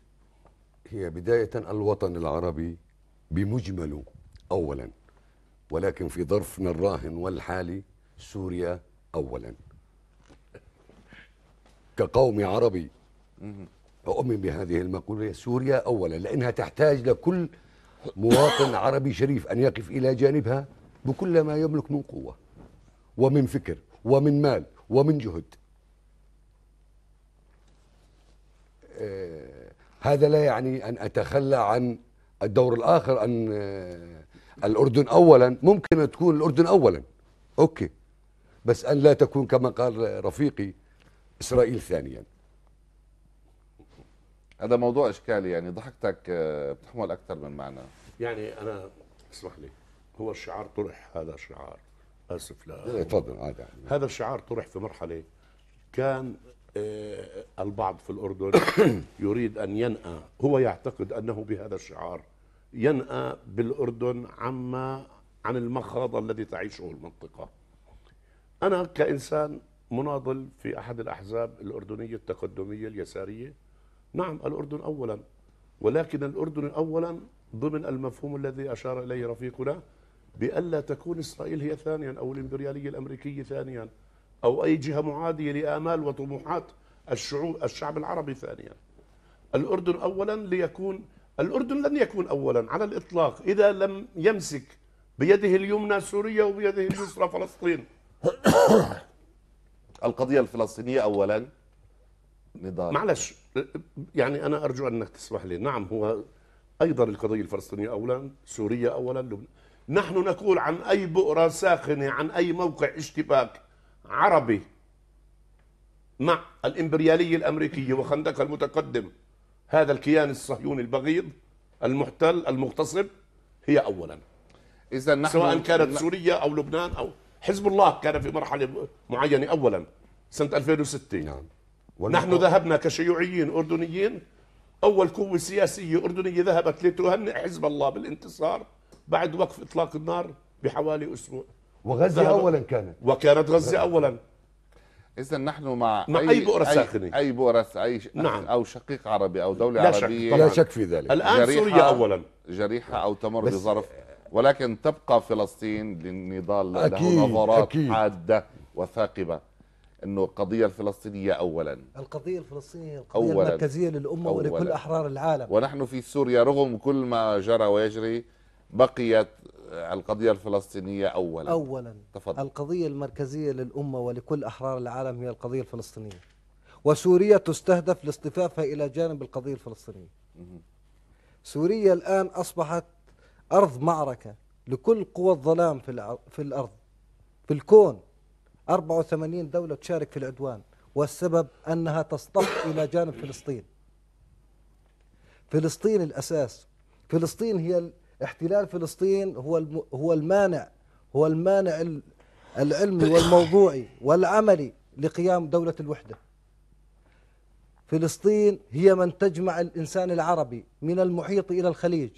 هي بداية الوطن العربي بمجمله أولا ولكن في ظرفنا الراهن والحالي سوريا أولا كقوم عربي أؤمن بهذه المقولة سوريا أولا لأنها تحتاج لكل مواطن عربي شريف أن يقف إلى جانبها بكل ما يملك من قوة ومن فكر ومن مال ومن جهد آه، هذا لا يعني أن أتخلى عن الدور الآخر أن آه، الأردن أولا ممكن أن تكون الأردن أولا أوكي بس أن لا تكون كما قال رفيقي إسرائيل ثانيا هذا موضوع اشكالي يعني ضحكتك آه، بتحمل اكثر من معنى يعني انا اسمح لي هو الشعار طرح هذا الشعار اسف لا إيه، تفضل عادي هذا الشعار طرح في مرحله كان آه، البعض في الاردن يريد ان ينأى هو يعتقد انه بهذا الشعار ينأى بالاردن عما عن المخاض الذي تعيشه المنطقه انا كانسان مناضل في احد الاحزاب الاردنيه التقدميه اليساريه نعم الأردن أولا ولكن الأردن أولا ضمن المفهوم الذي أشار إليه رفيقنا بألا تكون إسرائيل هي ثانيا أو الإمبريالية الأمريكية ثانيا أو أي جهة معادية لآمال وطموحات الشعوب الشعب العربي ثانيا الأردن أولا ليكون الأردن لن يكون أولا على الإطلاق إذا لم يمسك بيده اليمنى سوريا وبيده اليسرى فلسطين القضية الفلسطينية أولا نضال معلش يعني انا ارجو انك تسمح لي نعم هو ايضا القضيه الفلسطينيه اولا سوريا اولا لبنان نحن نقول عن اي بؤره ساخنه عن اي موقع اشتباك عربي مع الامبرياليه الامريكيه وخندقها المتقدم هذا الكيان الصهيوني البغيض المحتل المغتصب هي اولا اذا نحن سواء كانت سوريا او لبنان او حزب الله كان في مرحله معينه اولا سنه 2006 نعم ونحن ذهبنا كشيوعيين أردنيين أول قوة سياسية أردنية ذهبت لتهنئ حزب الله بالانتصار بعد وقف إطلاق النار بحوالي أسبوع وغزة أولا كانت وكانت غزة أولا اذا نحن مع, مع اي, أي بؤره ساخنه اي بؤره اي ش... نعم. او شقيق عربي او دوله لا عربيه شك. لا شك في ذلك الان سوريا اولا جريحه او تمر بظرف ولكن تبقى فلسطين للنضال له نظرات حاده وثاقبه انه القضيه الفلسطينيه اولا القضيه الفلسطينيه هي القضيه أولاً المركزيه للامه أولاً ولكل احرار العالم ونحن في سوريا رغم كل ما جرى ويجري بقيت القضيه الفلسطينيه اولا اولا تفضل. القضيه المركزيه للامه ولكل احرار العالم هي القضيه الفلسطينيه وسوريا تستهدف لاصطفافها الى جانب القضيه الفلسطينيه سوريا الان اصبحت ارض معركه لكل قوى الظلام في في الارض في الكون 84 دولة تشارك في العدوان والسبب أنها تصطف إلى جانب فلسطين فلسطين الأساس فلسطين هي احتلال فلسطين هو هو المانع هو المانع العلمي والموضوعي والعملي لقيام دولة الوحدة فلسطين هي من تجمع الإنسان العربي من المحيط إلى الخليج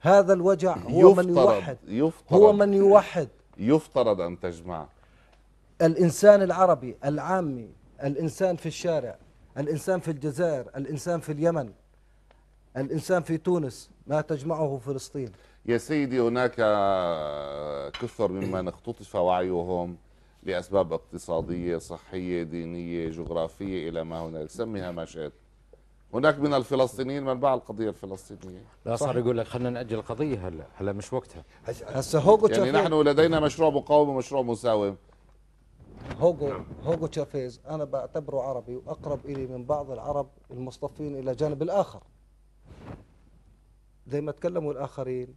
هذا الوجع هو يفترض من يوحد يفترض هو من يوحد يفترض أن تجمع الإنسان العربي العامي الإنسان في الشارع الإنسان في الجزائر الإنسان في اليمن الإنسان في تونس ما تجمعه فلسطين يا سيدي هناك كثر ممن اختطف وعيهم لأسباب اقتصادية صحية دينية جغرافية إلى ما هنالك سميها ما شئت هناك من الفلسطينيين من باع القضيه الفلسطينيه لا صار يقول لك خلينا ناجل القضيه هلا هلا مش وقتها هسه هو يعني نحن لدينا مشروع مقاومه ومشروع مساوم هوجو نعم. هوجو تشافيز انا بعتبره عربي واقرب الي من بعض العرب المصطفين الى جانب الاخر زي ما تكلموا الاخرين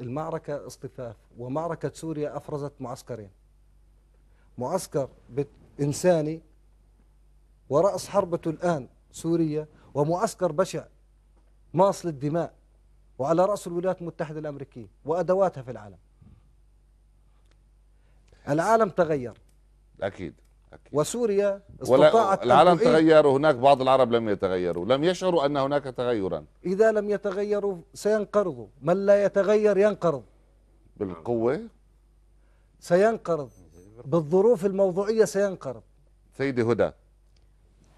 المعركه اصطفاف ومعركه سوريا افرزت معسكرين معسكر انساني ورأس حربته الآن سوريا ومعسكر بشع ماص للدماء وعلى رأس الولايات المتحدة الأمريكية وأدواتها في العالم العالم تغير اكيد أكيد. وسوريا استطاعت العالم تغير هناك بعض العرب لم يتغيروا لم يشعروا أن هناك تغيرا إذا لم يتغيروا سينقرضوا من لا يتغير ينقرض بالقوة سينقرض بالظروف الموضوعية سينقرض سيدي هدى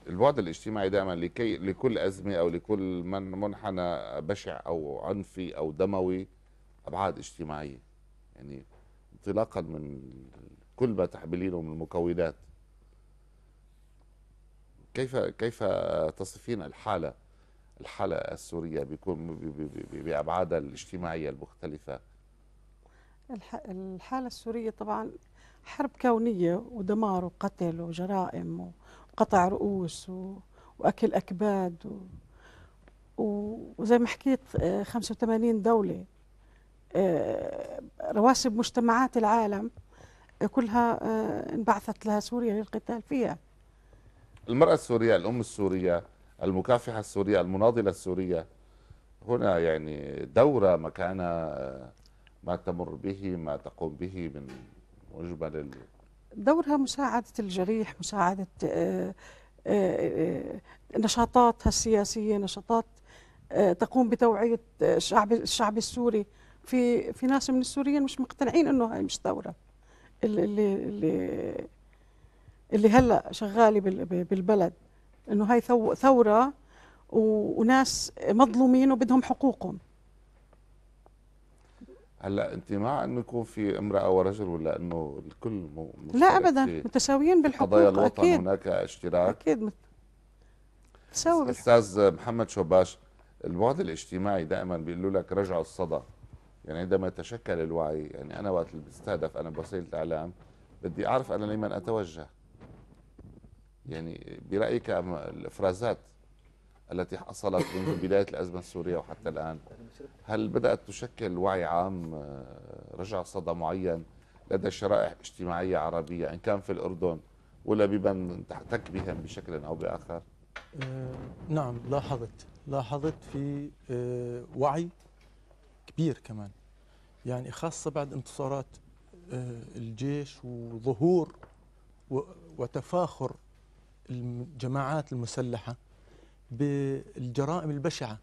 البعد الاجتماعي دائما لكي لكل أزمة أو لكل من منحنى بشع أو عنفي أو دموي أبعاد اجتماعية يعني انطلاقا من كل ما تحملينه من مكونات كيف كيف تصفين الحاله الحاله السوريه بيكون بابعادها الاجتماعيه المختلفه الحاله السوريه طبعا حرب كونيه ودمار وقتل وجرائم وقطع رؤوس واكل اكباد و وزي ما حكيت 85 آه، دوله آه، رواسب مجتمعات العالم كلها آه، انبعثت لها سوريا للقتال فيها المرأة السورية الأم السورية المكافحة السورية المناضلة السورية هنا يعني دورة مكان آه، ما تمر به ما تقوم به من مجمل دورها مساعدة الجريح مساعدة آه، نشاطاتها السياسية نشاطات تقوم بتوعية الشعب الشعب السوري في في ناس من السوريين مش مقتنعين انه هاي مش ثوره اللي اللي اللي هلا شغاله بالبلد انه هاي ثوره وناس مظلومين وبدهم حقوقهم هلا انت مع انه يكون في امراه ورجل ولا انه الكل لا ابدا متساويين بالحقوق قضايا الوطن أكيد. هناك اشتراك اكيد متساوي استاذ محمد شوباش البعد الاجتماعي دائما بيقولوا لك رجعوا الصدى يعني عندما يتشكل الوعي يعني انا وقت اللي بستهدف انا بوسيله اعلام بدي اعرف انا لمن اتوجه يعني برايك الافرازات التي حصلت منذ بدايه الازمه السوريه وحتى الان هل بدات تشكل وعي عام آه، رجع صدى معين لدى شرائح اجتماعيه عربيه ان كان في الاردن ولا بمن تحتك بهم بشكل او باخر؟ آه نعم لاحظت لاحظت في آه وعي كبير كمان يعني خاصة بعد انتصارات آه، الجيش وظهور وتفاخر الجماعات المسلحة بالجرائم البشعة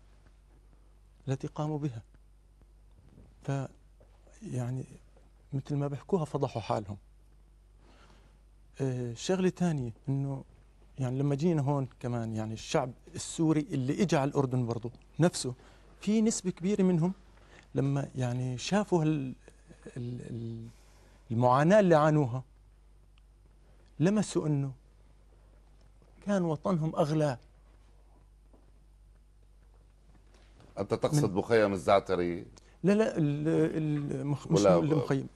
التي قاموا بها ف يعني مثل ما بحكوها فضحوا حالهم آه، شغلة ثانية انه يعني لما جينا هون كمان يعني الشعب السوري اللي اجى على الاردن برضه نفسه في نسبة كبيرة منهم لما يعني شافوا المعاناة اللي عانوها لمسوا أنه كان وطنهم أغلى أنت تقصد مخيم الزعتري لا لا المخ... مش المخيم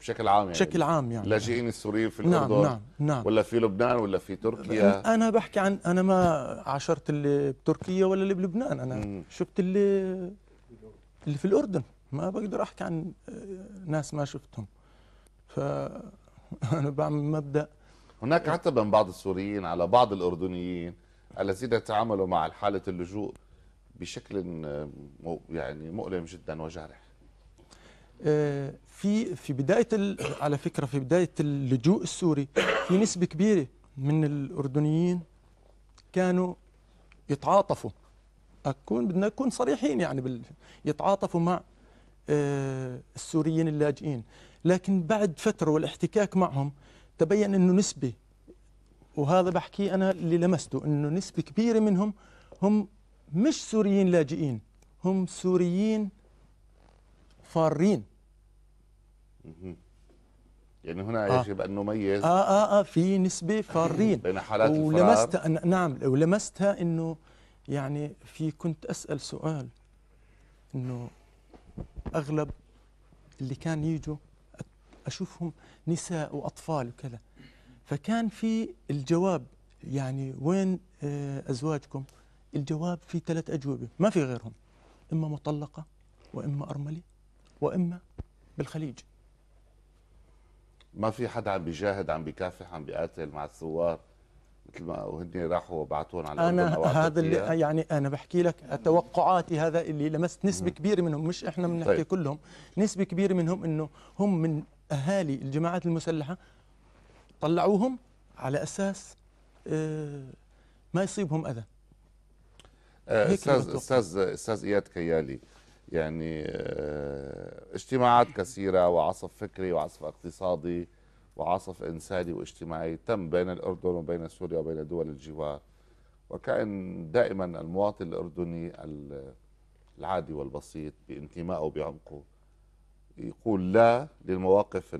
بشكل عام يعني بشكل عام يعني اللاجئين السوريين في نعم، الاردن نعم نعم نعم ولا في لبنان ولا في تركيا انا بحكي عن انا ما عاشرت اللي بتركيا ولا اللي بلبنان انا شفت اللي اللي في الأردن ما بقدر أحكي عن آه، ناس ما شفتهم فأنا بعمل مبدأ هناك عتب من بعض السوريين على بعض الأردنيين الذين تعاملوا مع حالة اللجوء بشكل آه، يعني مؤلم جدا وجارح آه، في في بدايه على فكره في بدايه اللجوء السوري في نسبه كبيره من الاردنيين كانوا يتعاطفوا اكون بدنا نكون صريحين يعني بال... يتعاطفوا مع آه، السوريين اللاجئين لكن بعد فتره والاحتكاك معهم تبين انه نسبه وهذا بحكي انا اللي لمسته انه نسبه كبيره منهم هم مش سوريين لاجئين هم سوريين فارين يعني هنا آه يجب ان نميز اه اه, آه في نسبه فارين بين حالات ولمستها نعم ولمستها انه يعني في كنت أسأل سؤال أنه أغلب اللي كان يجوا أشوفهم نساء وأطفال وكذا فكان في الجواب يعني وين آه، أزواجكم الجواب في ثلاث أجوبة ما في غيرهم إما مطلقة وإما أرملة وإما بالخليج ما في حدا عم بيجاهد عم بيكافح عم بيقاتل مع الثوار مثل ما وهن راحوا بعثوهم على انا هذا اللي يعني انا بحكي لك توقعاتي هذا اللي لمست نسبه كبيره منهم مش احنا بنحكي طيب. كلهم نسبه كبيره منهم انه هم من اهالي الجماعات المسلحه طلعوهم على اساس آه، ما يصيبهم اذى آه، استاذ استاذ استاذ اياد كيالي يعني آه، اجتماعات كثيره وعصف فكري وعصف اقتصادي وعاصف إنساني واجتماعي تم بين الأردن وبين سوريا وبين دول الجوار وكان دائما المواطن الأردني العادي والبسيط بانتمائه بعمقه يقول لا للمواقف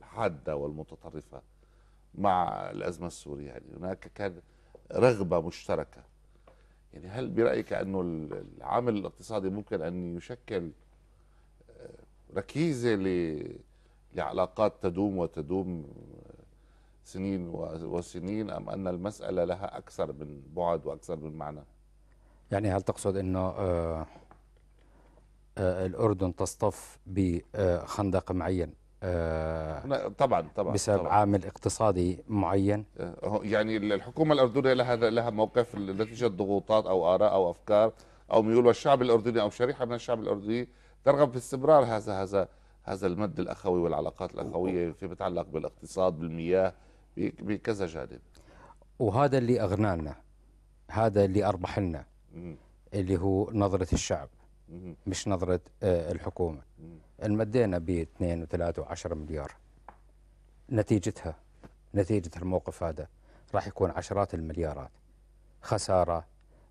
الحادة والمتطرفة مع الأزمة السورية يعني هناك كان رغبة مشتركة يعني هل برأيك أنه العامل الاقتصادي ممكن أن يشكل آه، ركيزة لعلاقات تدوم وتدوم سنين وسنين أم أن المسألة لها أكثر من بعد وأكثر من معنى يعني هل تقصد أنه آه، آه، الأردن تصطف بخندق معين آه، طبعا طبعا بسبب طبعا. عامل اقتصادي معين يعني الحكومه الاردنيه لها لها موقف نتيجه ضغوطات او اراء او افكار او ميول والشعب الاردني او شريحه من الشعب الاردني ترغب في استمرار هذا هذا هذا المد الاخوي والعلاقات الاخويه فيما يتعلق بالاقتصاد بالمياه بكذا جانب وهذا اللي اغنانا هذا اللي اربح لنا اللي هو نظره الشعب مش نظره آه، الحكومه المدينا ب 2 و3 و10 مليار نتيجتها نتيجه الموقف هذا راح يكون عشرات المليارات خساره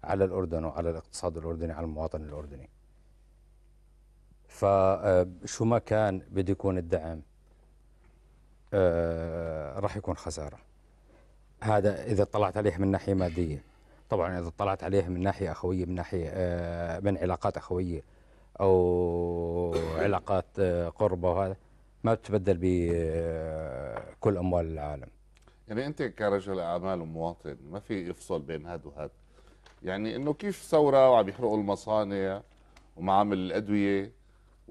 على الاردن وعلى الاقتصاد الاردني على المواطن الاردني فشو آه، ما كان بده يكون الدعم آه، راح يكون خسارة هذا إذا طلعت عليه من ناحية مادية طبعا إذا طلعت عليه من ناحية أخوية من ناحية آه، من علاقات أخوية أو علاقات قربة وهذا ما بتبدل بكل أموال العالم يعني أنت كرجل أعمال ومواطن ما في يفصل بين هذا وهاد يعني انه كيف ثوره وعم يحرقوا المصانع ومعامل الادويه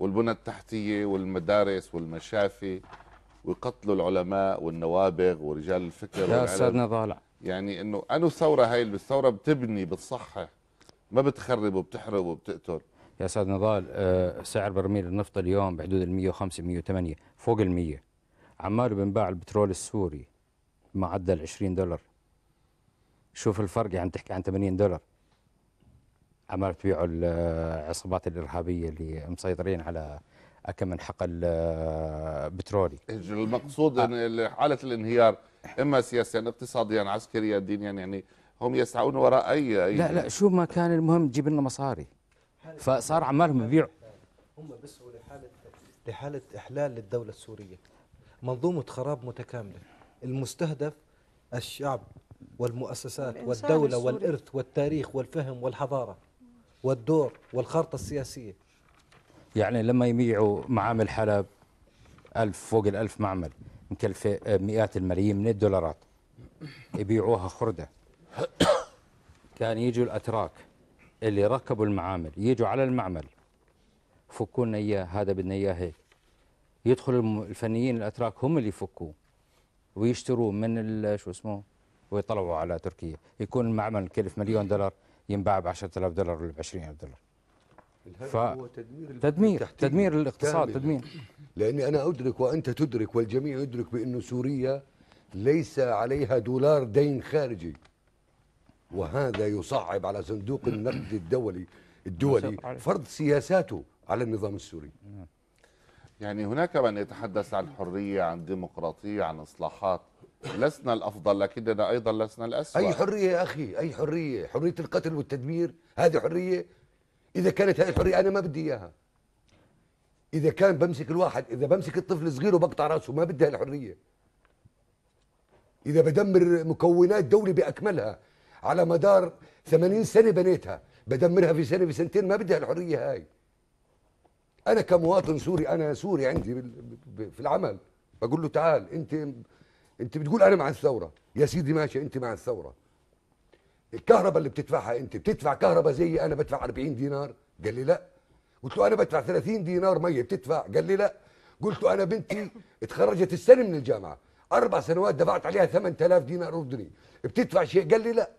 والبنى التحتية والمدارس والمشافي ويقتلوا العلماء والنوابغ ورجال الفكر يا أستاذ نضال يعني انه انو ثوره هاي الثوره بتبني بتصحح ما بتخرب وبتحرق وبتقتل يا استاذ نضال آه، سعر برميل النفط اليوم بحدود ال 105 108 فوق ال 100 عمال بنباع البترول السوري معدل 20 دولار شوف الفرق يعني تحكي عن 80 دولار عملت تبيعوا العصابات الارهابيه اللي مسيطرين على كم من حقل آه، بترولي المقصود ان آه. يعني حاله الانهيار اما سياسيا اقتصاديا عسكريا دينيا يعني هم يسعون وراء اي, أي لا لا شو ما كان المهم تجيب لنا مصاري فصار عمالهم يبيعوا هم بسعوا لحاله لحاله احلال للدوله السوريه منظومه خراب متكامله المستهدف الشعب والمؤسسات والدوله والارث والتاريخ والفهم والحضاره والدور والخارطة السياسية يعني لما يبيعوا معامل حلب ألف فوق الألف معمل مكلفة مئات الملايين من الدولارات يبيعوها خردة كان يجوا الأتراك اللي ركبوا المعامل يجوا على المعمل فكوا لنا إياه هذا بدنا إياه هيك يدخل الفنيين الأتراك هم اللي يفكوه ويشتروه من شو اسمه ويطلعوا على تركيا يكون المعمل كلف مليون دولار ينباع ب 10000 دولار ولا ب 20000 دولار ف... هو تدمير تدمير تدمير الاقتصاد تدمير لاني انا ادرك وانت تدرك والجميع يدرك بانه سوريا ليس عليها دولار دين خارجي وهذا يصعب على صندوق النقد الدولي الدولي فرض سياساته على النظام السوري يعني هناك من يتحدث عن حريه عن ديمقراطيه عن اصلاحات لسنا الافضل لكننا ايضا لسنا الاسوا اي حريه يا اخي اي حريه حريه القتل والتدمير هذه حريه اذا كانت هذه الحريه انا ما بدي اياها اذا كان بمسك الواحد اذا بمسك الطفل الصغير وبقطع راسه ما بدي هالحريه اذا بدمر مكونات دوله باكملها على مدار 80 سنه بنيتها بدمرها في سنه في سنتين ما بدي هالحريه هاي انا كمواطن سوري انا سوري عندي في العمل بقول له تعال انت انت بتقول انا مع الثوره يا سيدي ماشي انت مع الثوره الكهرباء اللي بتدفعها انت بتدفع كهرباء زي انا بدفع 40 دينار قال لي لا قلت له انا بدفع 30 دينار ميه بتدفع قال لي لا قلت له انا بنتي اتخرجت السنه من الجامعه اربع سنوات دفعت عليها 8000 دينار اردني بتدفع شيء قال لي لا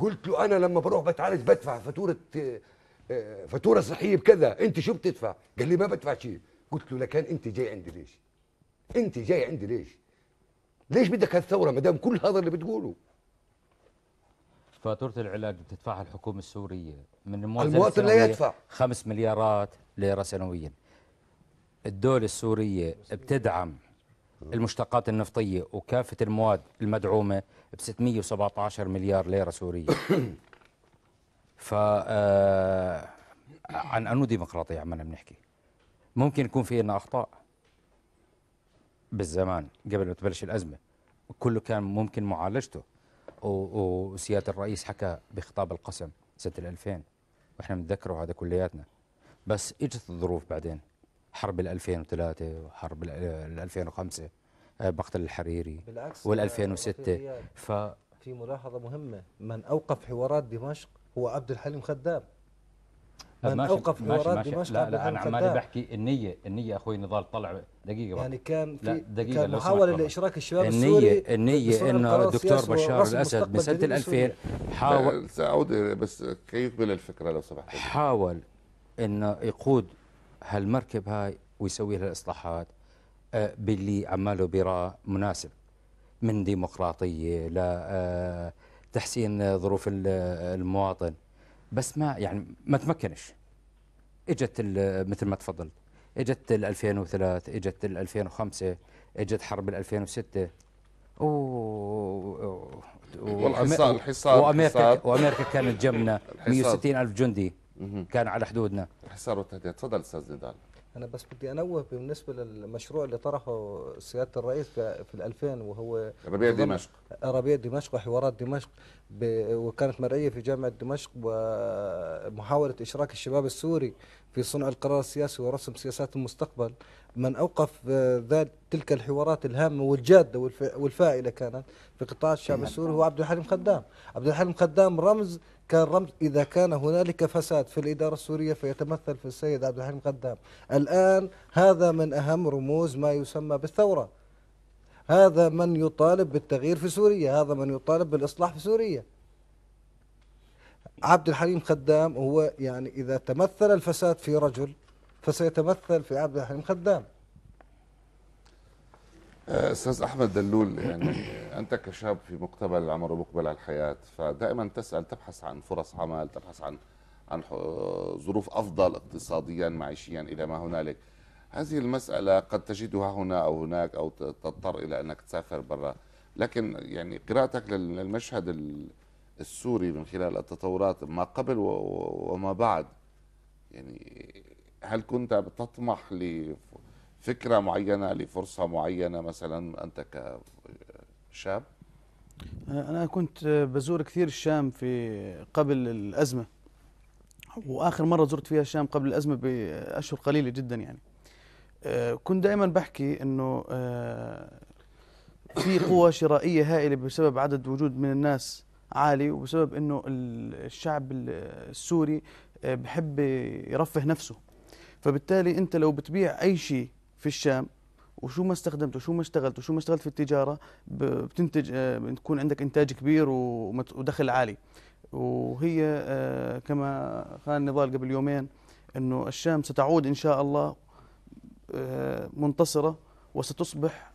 قلت له انا لما بروح بتعالج بدفع فاتوره آه، فاتوره صحيه بكذا انت شو بتدفع قال لي ما بدفع شيء قلت له لكان انت جاي عندي ليش انت جاي عندي ليش ليش بدك هالثوره ما دام كل هذا اللي بتقوله فاتورة العلاج بتدفعها الحكومة السورية من المواطن المواطن لا يعني يدفع 5 مليارات ليرة سنويا الدولة السورية بتدعم المشتقات النفطية وكافة المواد المدعومة ب 617 مليار ليرة سورية ف آه، عن أنو ديمقراطية عمالنا بنحكي ممكن يكون في لنا أخطاء بالزمان قبل ما تبلش الأزمة كله كان ممكن معالجته وسيادة الرئيس حكى بخطاب القسم سنة 2000 وإحنا بنتذكره هذا كلياتنا بس إجت الظروف بعدين حرب ال 2003 وحرب ال 2005 مقتل آه، الحريري وال 2006 آه، ف في ملاحظة مهمة من أوقف حوارات دمشق هو عبد الحليم خدام من ماشي اوقف حوارات ماشي لا لا انا عمالي بحكي النيه النيه اخوي نضال طلع دقيقه يعني كان في دقيقه كان محاوله لاشراك الشباب السوري النيه النيه انه الدكتور بشار الاسد بسنه 2000 حاول أه، ساعود بس كي يكمل الفكره لو سمحت حاول انه يقود هالمركب هاي ويسوي لها الاصلاحات أه، باللي عماله براء مناسب من ديمقراطيه لتحسين أه، ظروف المواطن بس ما يعني ما تمكنش اجت مثل ما تفضلت اجت ال 2003 اجت ال 2005 اجت حرب ال 2006 والحصار الحصار وامريكا وامريكا كانت جنبنا 160 الف جندي كان على حدودنا الحصار والتهديد تفضل استاذ نضال انا بس بدي انوه بالنسبه للمشروع اللي طرحه سياده الرئيس في ال 2000 وهو ربيع دمشق ربيع دمشق وحوارات دمشق وكانت مرئيه في جامعه دمشق ومحاوله اشراك الشباب السوري في صنع القرار السياسي ورسم سياسات المستقبل من اوقف آه، ذات تلك الحوارات الهامه والجاده والفائله كانت في قطاع الشعب السوري هو عبد الحليم خدام عبد الحليم خدام رمز كان رمز إذا كان هنالك فساد في الإدارة السورية فيتمثل في السيد عبد الحليم قدام الآن هذا من أهم رموز ما يسمى بالثورة هذا من يطالب بالتغيير في سوريا هذا من يطالب بالإصلاح في سوريا عبد الحليم خدام هو يعني إذا تمثل الفساد في رجل فسيتمثل في عبد الحليم خدام استاذ احمد دلول يعني انت كشاب في مقتبل العمر ومقبل على الحياه فدائما تسال تبحث عن فرص عمل تبحث عن عن ظروف افضل اقتصاديا معيشيا الى ما هنالك هذه المساله قد تجدها هنا او هناك او تضطر الى انك تسافر برا لكن يعني قراءتك للمشهد السوري من خلال التطورات ما قبل وما بعد يعني هل كنت تطمح فكره معينه لفرصه معينه مثلا انت كشاب انا كنت بزور كثير الشام في قبل الازمه واخر مره زرت فيها الشام قبل الازمه باشهر قليله جدا يعني آه، كنت دائما بحكي انه آه، في قوة شرائية هائلة بسبب عدد وجود من الناس عالي وبسبب انه الشعب السوري آه، بحب يرفه نفسه فبالتالي انت لو بتبيع اي شيء في الشام وشو ما استخدمت وشو ما اشتغلت وشو ما اشتغلت في التجاره بتنتج آه، بتكون عندك انتاج كبير ودخل عالي وهي آه، كما قال نضال قبل يومين انه الشام ستعود ان شاء الله آه، منتصره وستصبح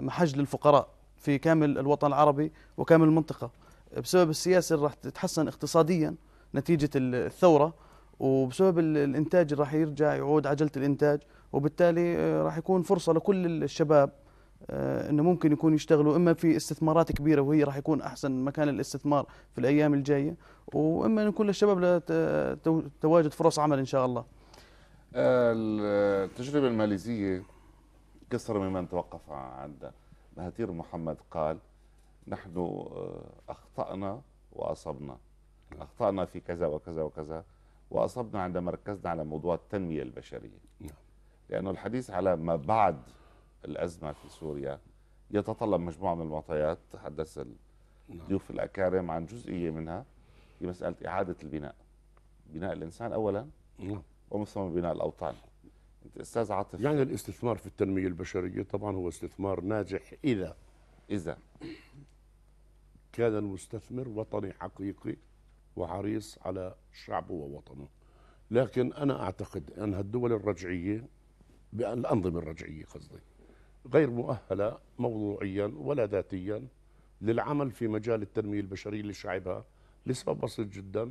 محج للفقراء في كامل الوطن العربي وكامل المنطقه بسبب السياسه اللي راح تتحسن اقتصاديا نتيجه الثوره وبسبب الانتاج اللي راح يرجع يعود عجله الانتاج وبالتالي آه، راح يكون فرصه لكل الشباب آه، انه ممكن يكون يشتغلوا اما في استثمارات كبيره وهي راح يكون احسن مكان للاستثمار في الايام الجايه واما ان يكون للشباب تواجد فرص عمل ان شاء الله. آه، التجربه الماليزيه كسر مما توقف عند مهاتير محمد قال نحن اخطانا واصبنا اخطانا في كذا وكذا وكذا واصبنا عندما ركزنا على موضوع التنميه البشريه. نعم. لانه الحديث على ما بعد الأزمة في سوريا يتطلب مجموعة من المعطيات تحدث نعم. الضيوف الأكارم عن جزئية منها هي مسألة إعادة البناء بناء الإنسان أولا نعم ومن ثم بناء الأوطان أنت أستاذ عاطف يعني الاستثمار في التنمية البشرية طبعا هو استثمار ناجح إذا إذا كان المستثمر وطني حقيقي وحريص على شعبه ووطنه لكن أنا أعتقد أن الدول الرجعية بالأنظمة الرجعية قصدي غير مؤهلة موضوعيا ولا ذاتيا للعمل في مجال التنمية البشرية لشعبها لسبب بسيط جدا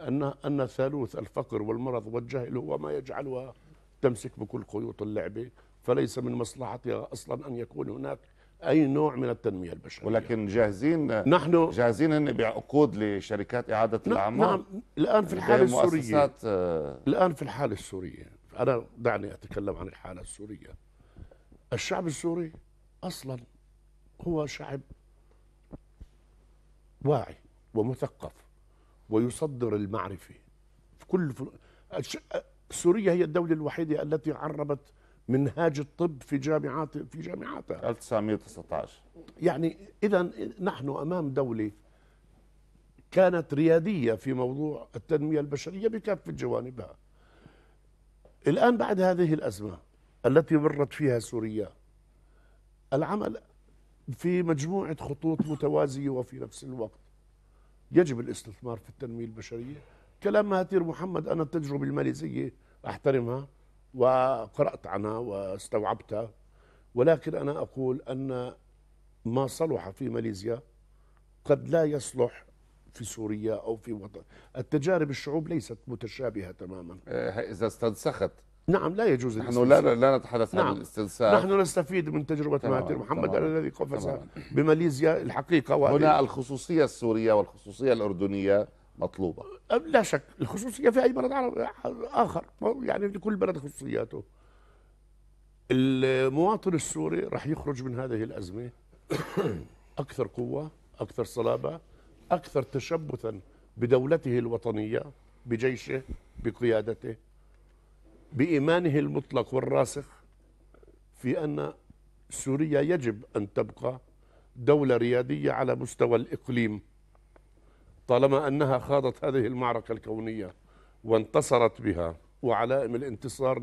أن أن ثالوث الفقر والمرض والجهل هو ما يجعلها تمسك بكل خيوط اللعبة فليس من مصلحتها أصلا أن يكون هناك اي نوع من التنميه البشريه ولكن جاهزين نحن جاهزين هن بعقود لشركات اعاده نعم نعم آه، الان في الحاله السوريه الان في الحاله السوريه أنا دعني أتكلم عن الحالة السورية الشعب السوري أصلا هو شعب واعي ومثقف ويصدر المعرفة في كل فل... سوريا هي الدولة الوحيدة التي عربت منهاج الطب في جامعات في جامعاتها 1919 يعني اذا نحن امام دوله كانت رياديه في موضوع التنميه البشريه بكافه جوانبها الآن بعد هذه الأزمة التي مرت فيها سوريا العمل في مجموعة خطوط متوازية وفي نفس الوقت يجب الاستثمار في التنمية البشرية كلام مهاتير محمد أنا التجربة الماليزية أحترمها وقرأت عنها واستوعبتها ولكن أنا أقول أن ما صلح في ماليزيا قد لا يصلح في سوريا أو في وطن التجارب الشعوب ليست متشابهة تماما آه، إذا استنسخت نعم لا يجوز نحن لا لا نتحدث نعم. عن الاستنساخ نحن نستفيد من تجربه مهاتير محمد طبعاً الذي قفز بماليزيا الحقيقه وهي هنا الخصوصيه السوريه والخصوصيه الاردنيه مطلوبه لا شك الخصوصيه في اي بلد عربي اخر يعني لكل بلد خصوصياته المواطن السوري راح يخرج من هذه الازمه اكثر قوه اكثر صلابه أكثر تشبثا بدولته الوطنية بجيشه بقيادته بإيمانه المطلق والراسخ في أن سوريا يجب أن تبقى دولة ريادية على مستوى الإقليم طالما أنها خاضت هذه المعركة الكونية وانتصرت بها وعلائم الانتصار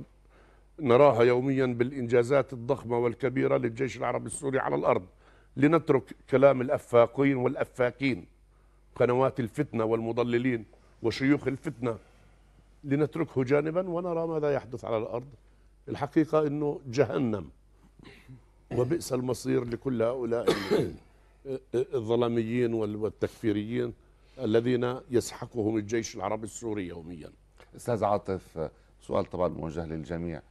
نراها يوميا بالإنجازات الضخمة والكبيرة للجيش العربي السوري على الأرض لنترك كلام الأفاقين والأفاكين قنوات الفتنة والمضللين وشيوخ الفتنة لنتركه جانبا ونرى ماذا يحدث على الأرض الحقيقة أنه جهنم وبئس المصير لكل هؤلاء الظلاميين والتكفيريين الذين يسحقهم الجيش العربي السوري يوميا استاذ عاطف سؤال طبعا موجه للجميع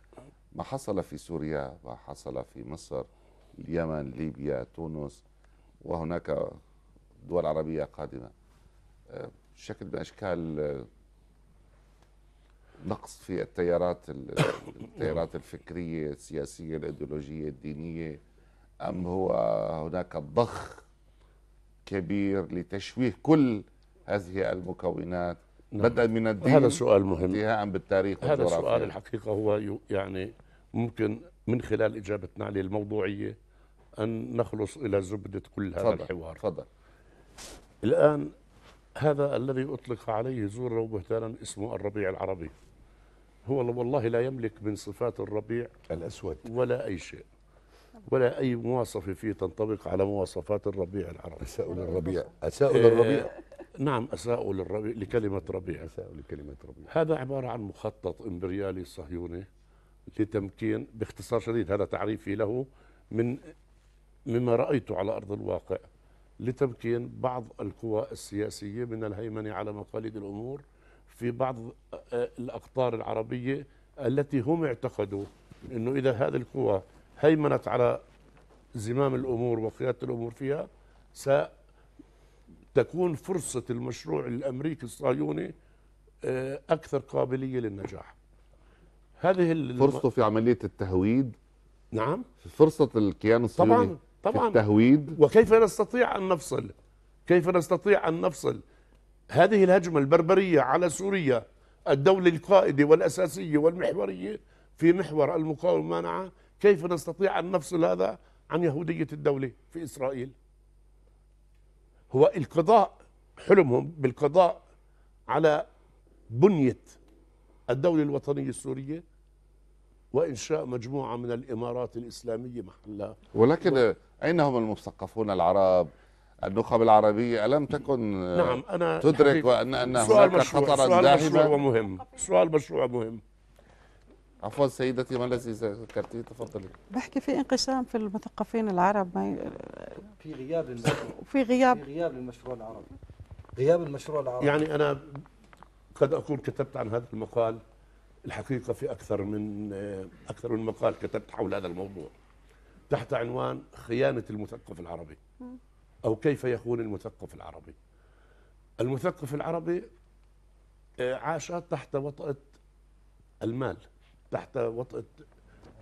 ما حصل في سوريا ما حصل في مصر اليمن ليبيا تونس وهناك دول عربية قادمة آه، شكل من أشكال آه، نقص في التيارات التيارات الفكرية السياسية الأيديولوجية الدينية أم هو هناك ضخ كبير لتشويه كل هذه المكونات نعم. بدءا من الدين هذا سؤال مهم انتهاء بالتاريخ هذا سؤال الحقيقة هو يعني ممكن من خلال إجابتنا عليه الموضوعية أن نخلص إلى زبدة كل هذا فضل الحوار تفضل الآن هذا الذي أطلق عليه زورا وبهتانا اسمه الربيع العربي هو والله لا يملك من صفات الربيع الأسود ولا أي شيء ولا أي مواصفة فيه تنطبق على مواصفات الربيع العربي أساء للربيع أساء للربيع آه، نعم أساء للربيع لكلمة ربيع أساء لكلمة ربيع هذا عبارة عن مخطط إمبريالي صهيوني لتمكين باختصار شديد هذا تعريفي له من مما رأيته على أرض الواقع لتمكين بعض القوى السياسية من الهيمنة على مقاليد الأمور في بعض آه، الأقطار العربية التي هم اعتقدوا أنه إذا هذه القوى هيمنت على زمام الأمور وقيادة الأمور فيها ستكون فرصة المشروع الأمريكي الصهيوني آه، أكثر قابلية للنجاح هذه فرصته في عملية التهويد نعم فرصة الكيان الصهيوني طبعا طبعا التهويد وكيف نستطيع أن نفصل كيف نستطيع أن نفصل هذه الهجمة البربرية على سوريا الدولة القائدة والأساسية والمحورية في محور المقاومة منعة كيف نستطيع أن نفصل هذا عن يهودية الدولة في إسرائيل هو القضاء حلمهم بالقضاء على بنية الدولة الوطنية السورية وإنشاء مجموعة من الإمارات الإسلامية محلها ولكن و... أين هم المثقفون العرب النخب العربية ألم تكن آه، نعم أنا تدرك وأن أن هناك خطرا سؤال داهما مشروع ومهم سؤال مشروع ومهم عفوا سيدتي ما الذي ذكرتيه تفضلي بحكي في انقسام في المثقفين العرب ما ي... في غياب المشروع في غياب في غياب المشروع العربي غياب المشروع العربي يعني انا قد اكون كتبت عن هذا المقال الحقيقة في أكثر من آه، أكثر من مقال كتبت حول هذا الموضوع تحت عنوان خيانة المثقف العربي أو كيف يخون المثقف العربي المثقف العربي آه، عاش تحت وطأة المال تحت وطأة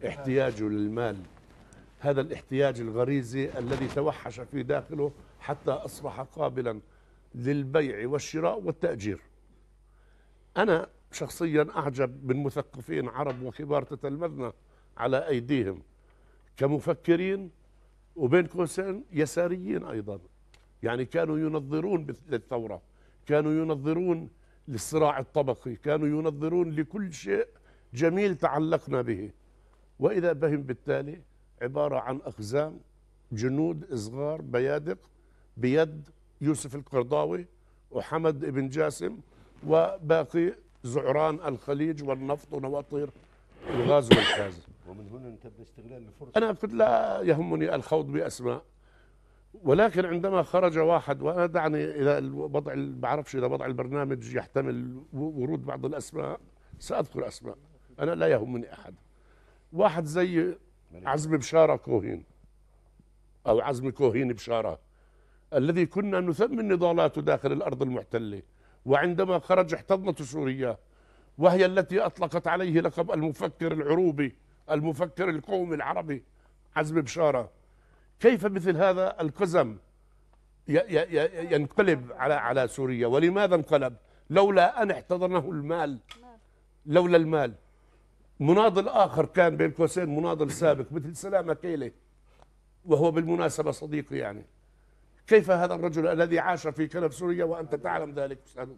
احتياجه للمال هذا الاحتياج الغريزي الذي توحش في داخله حتى أصبح قابلا للبيع والشراء والتأجير أنا شخصيا أعجب من مثقفين عرب وكبار تتلمذنا على أيديهم كمفكرين وبين قوسين يساريين أيضا يعني كانوا ينظرون للثورة كانوا ينظرون للصراع الطبقي كانوا ينظرون لكل شيء جميل تعلقنا به وإذا بهم بالتالي عبارة عن أخزام جنود صغار بيادق بيد يوسف القرضاوي وحمد بن جاسم وباقي زعران الخليج والنفط ونواطير الغاز والغاز ومن هنا انتبه استغلال الفرصة أنا كنت لا يهمني الخوض بأسماء ولكن عندما خرج واحد وانا دعني الى الوضع بعرفش اذا وضع البرنامج يحتمل ورود بعض الاسماء ساذكر اسماء انا لا يهمني احد واحد زي عزم بشاره كوهين او عزم كوهين بشاره الذي كنا نثمن نضالاته داخل الارض المحتله وعندما خرج احتضنت سوريا وهي التي أطلقت عليه لقب المفكر العروبي المفكر القومي العربي عزم بشارة كيف مثل هذا القزم ينقلب على على سوريا ولماذا انقلب لولا أن احتضنه المال لولا المال مناضل آخر كان بين قوسين مناضل سابق مثل سلامة كيلي وهو بالمناسبة صديقي يعني كيف هذا الرجل الذي عاش في كنف سوريا وأنت تعلم ذلك أستاذ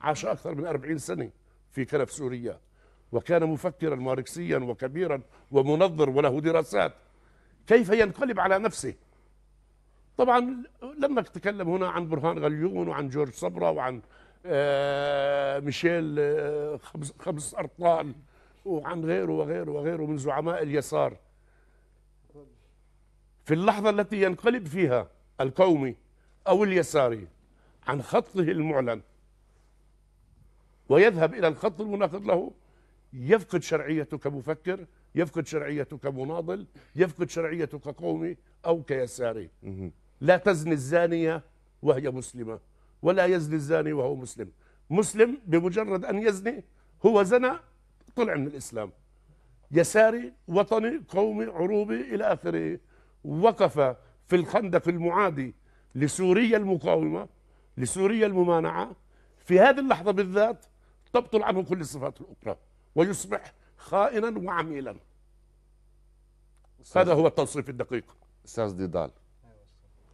عاش أكثر من أربعين سنة في كنف سوريا وكان مفكرا ماركسيا وكبيرا ومنظر وله دراسات كيف ينقلب على نفسه طبعا لما نتكلم هنا عن برهان غليون وعن جورج صبرا وعن آه، ميشيل آه، خمس, خمس أرطال وعن غيره وغيره وغيره من زعماء اليسار في اللحظة التي ينقلب فيها القومي أو اليساري عن خطه المعلن ويذهب إلى الخط المناقض له يفقد شرعيته كمفكر يفقد شرعيته كمناضل يفقد شرعيته كقومي أو كيساري لا تزني الزانية وهي مسلمة ولا يزني الزاني وهو مسلم مسلم بمجرد أن يزني هو زنى طلع من الإسلام يساري وطني قومي عروبي إلى آخره وقف في الخندق المعادي لسوريا المقاومة لسوريا الممانعة في هذه اللحظة بالذات تبطل عنه كل الصفات الأخرى ويصبح خائنا وعميلا هذا هو التوصيف الدقيق استاذ ديدال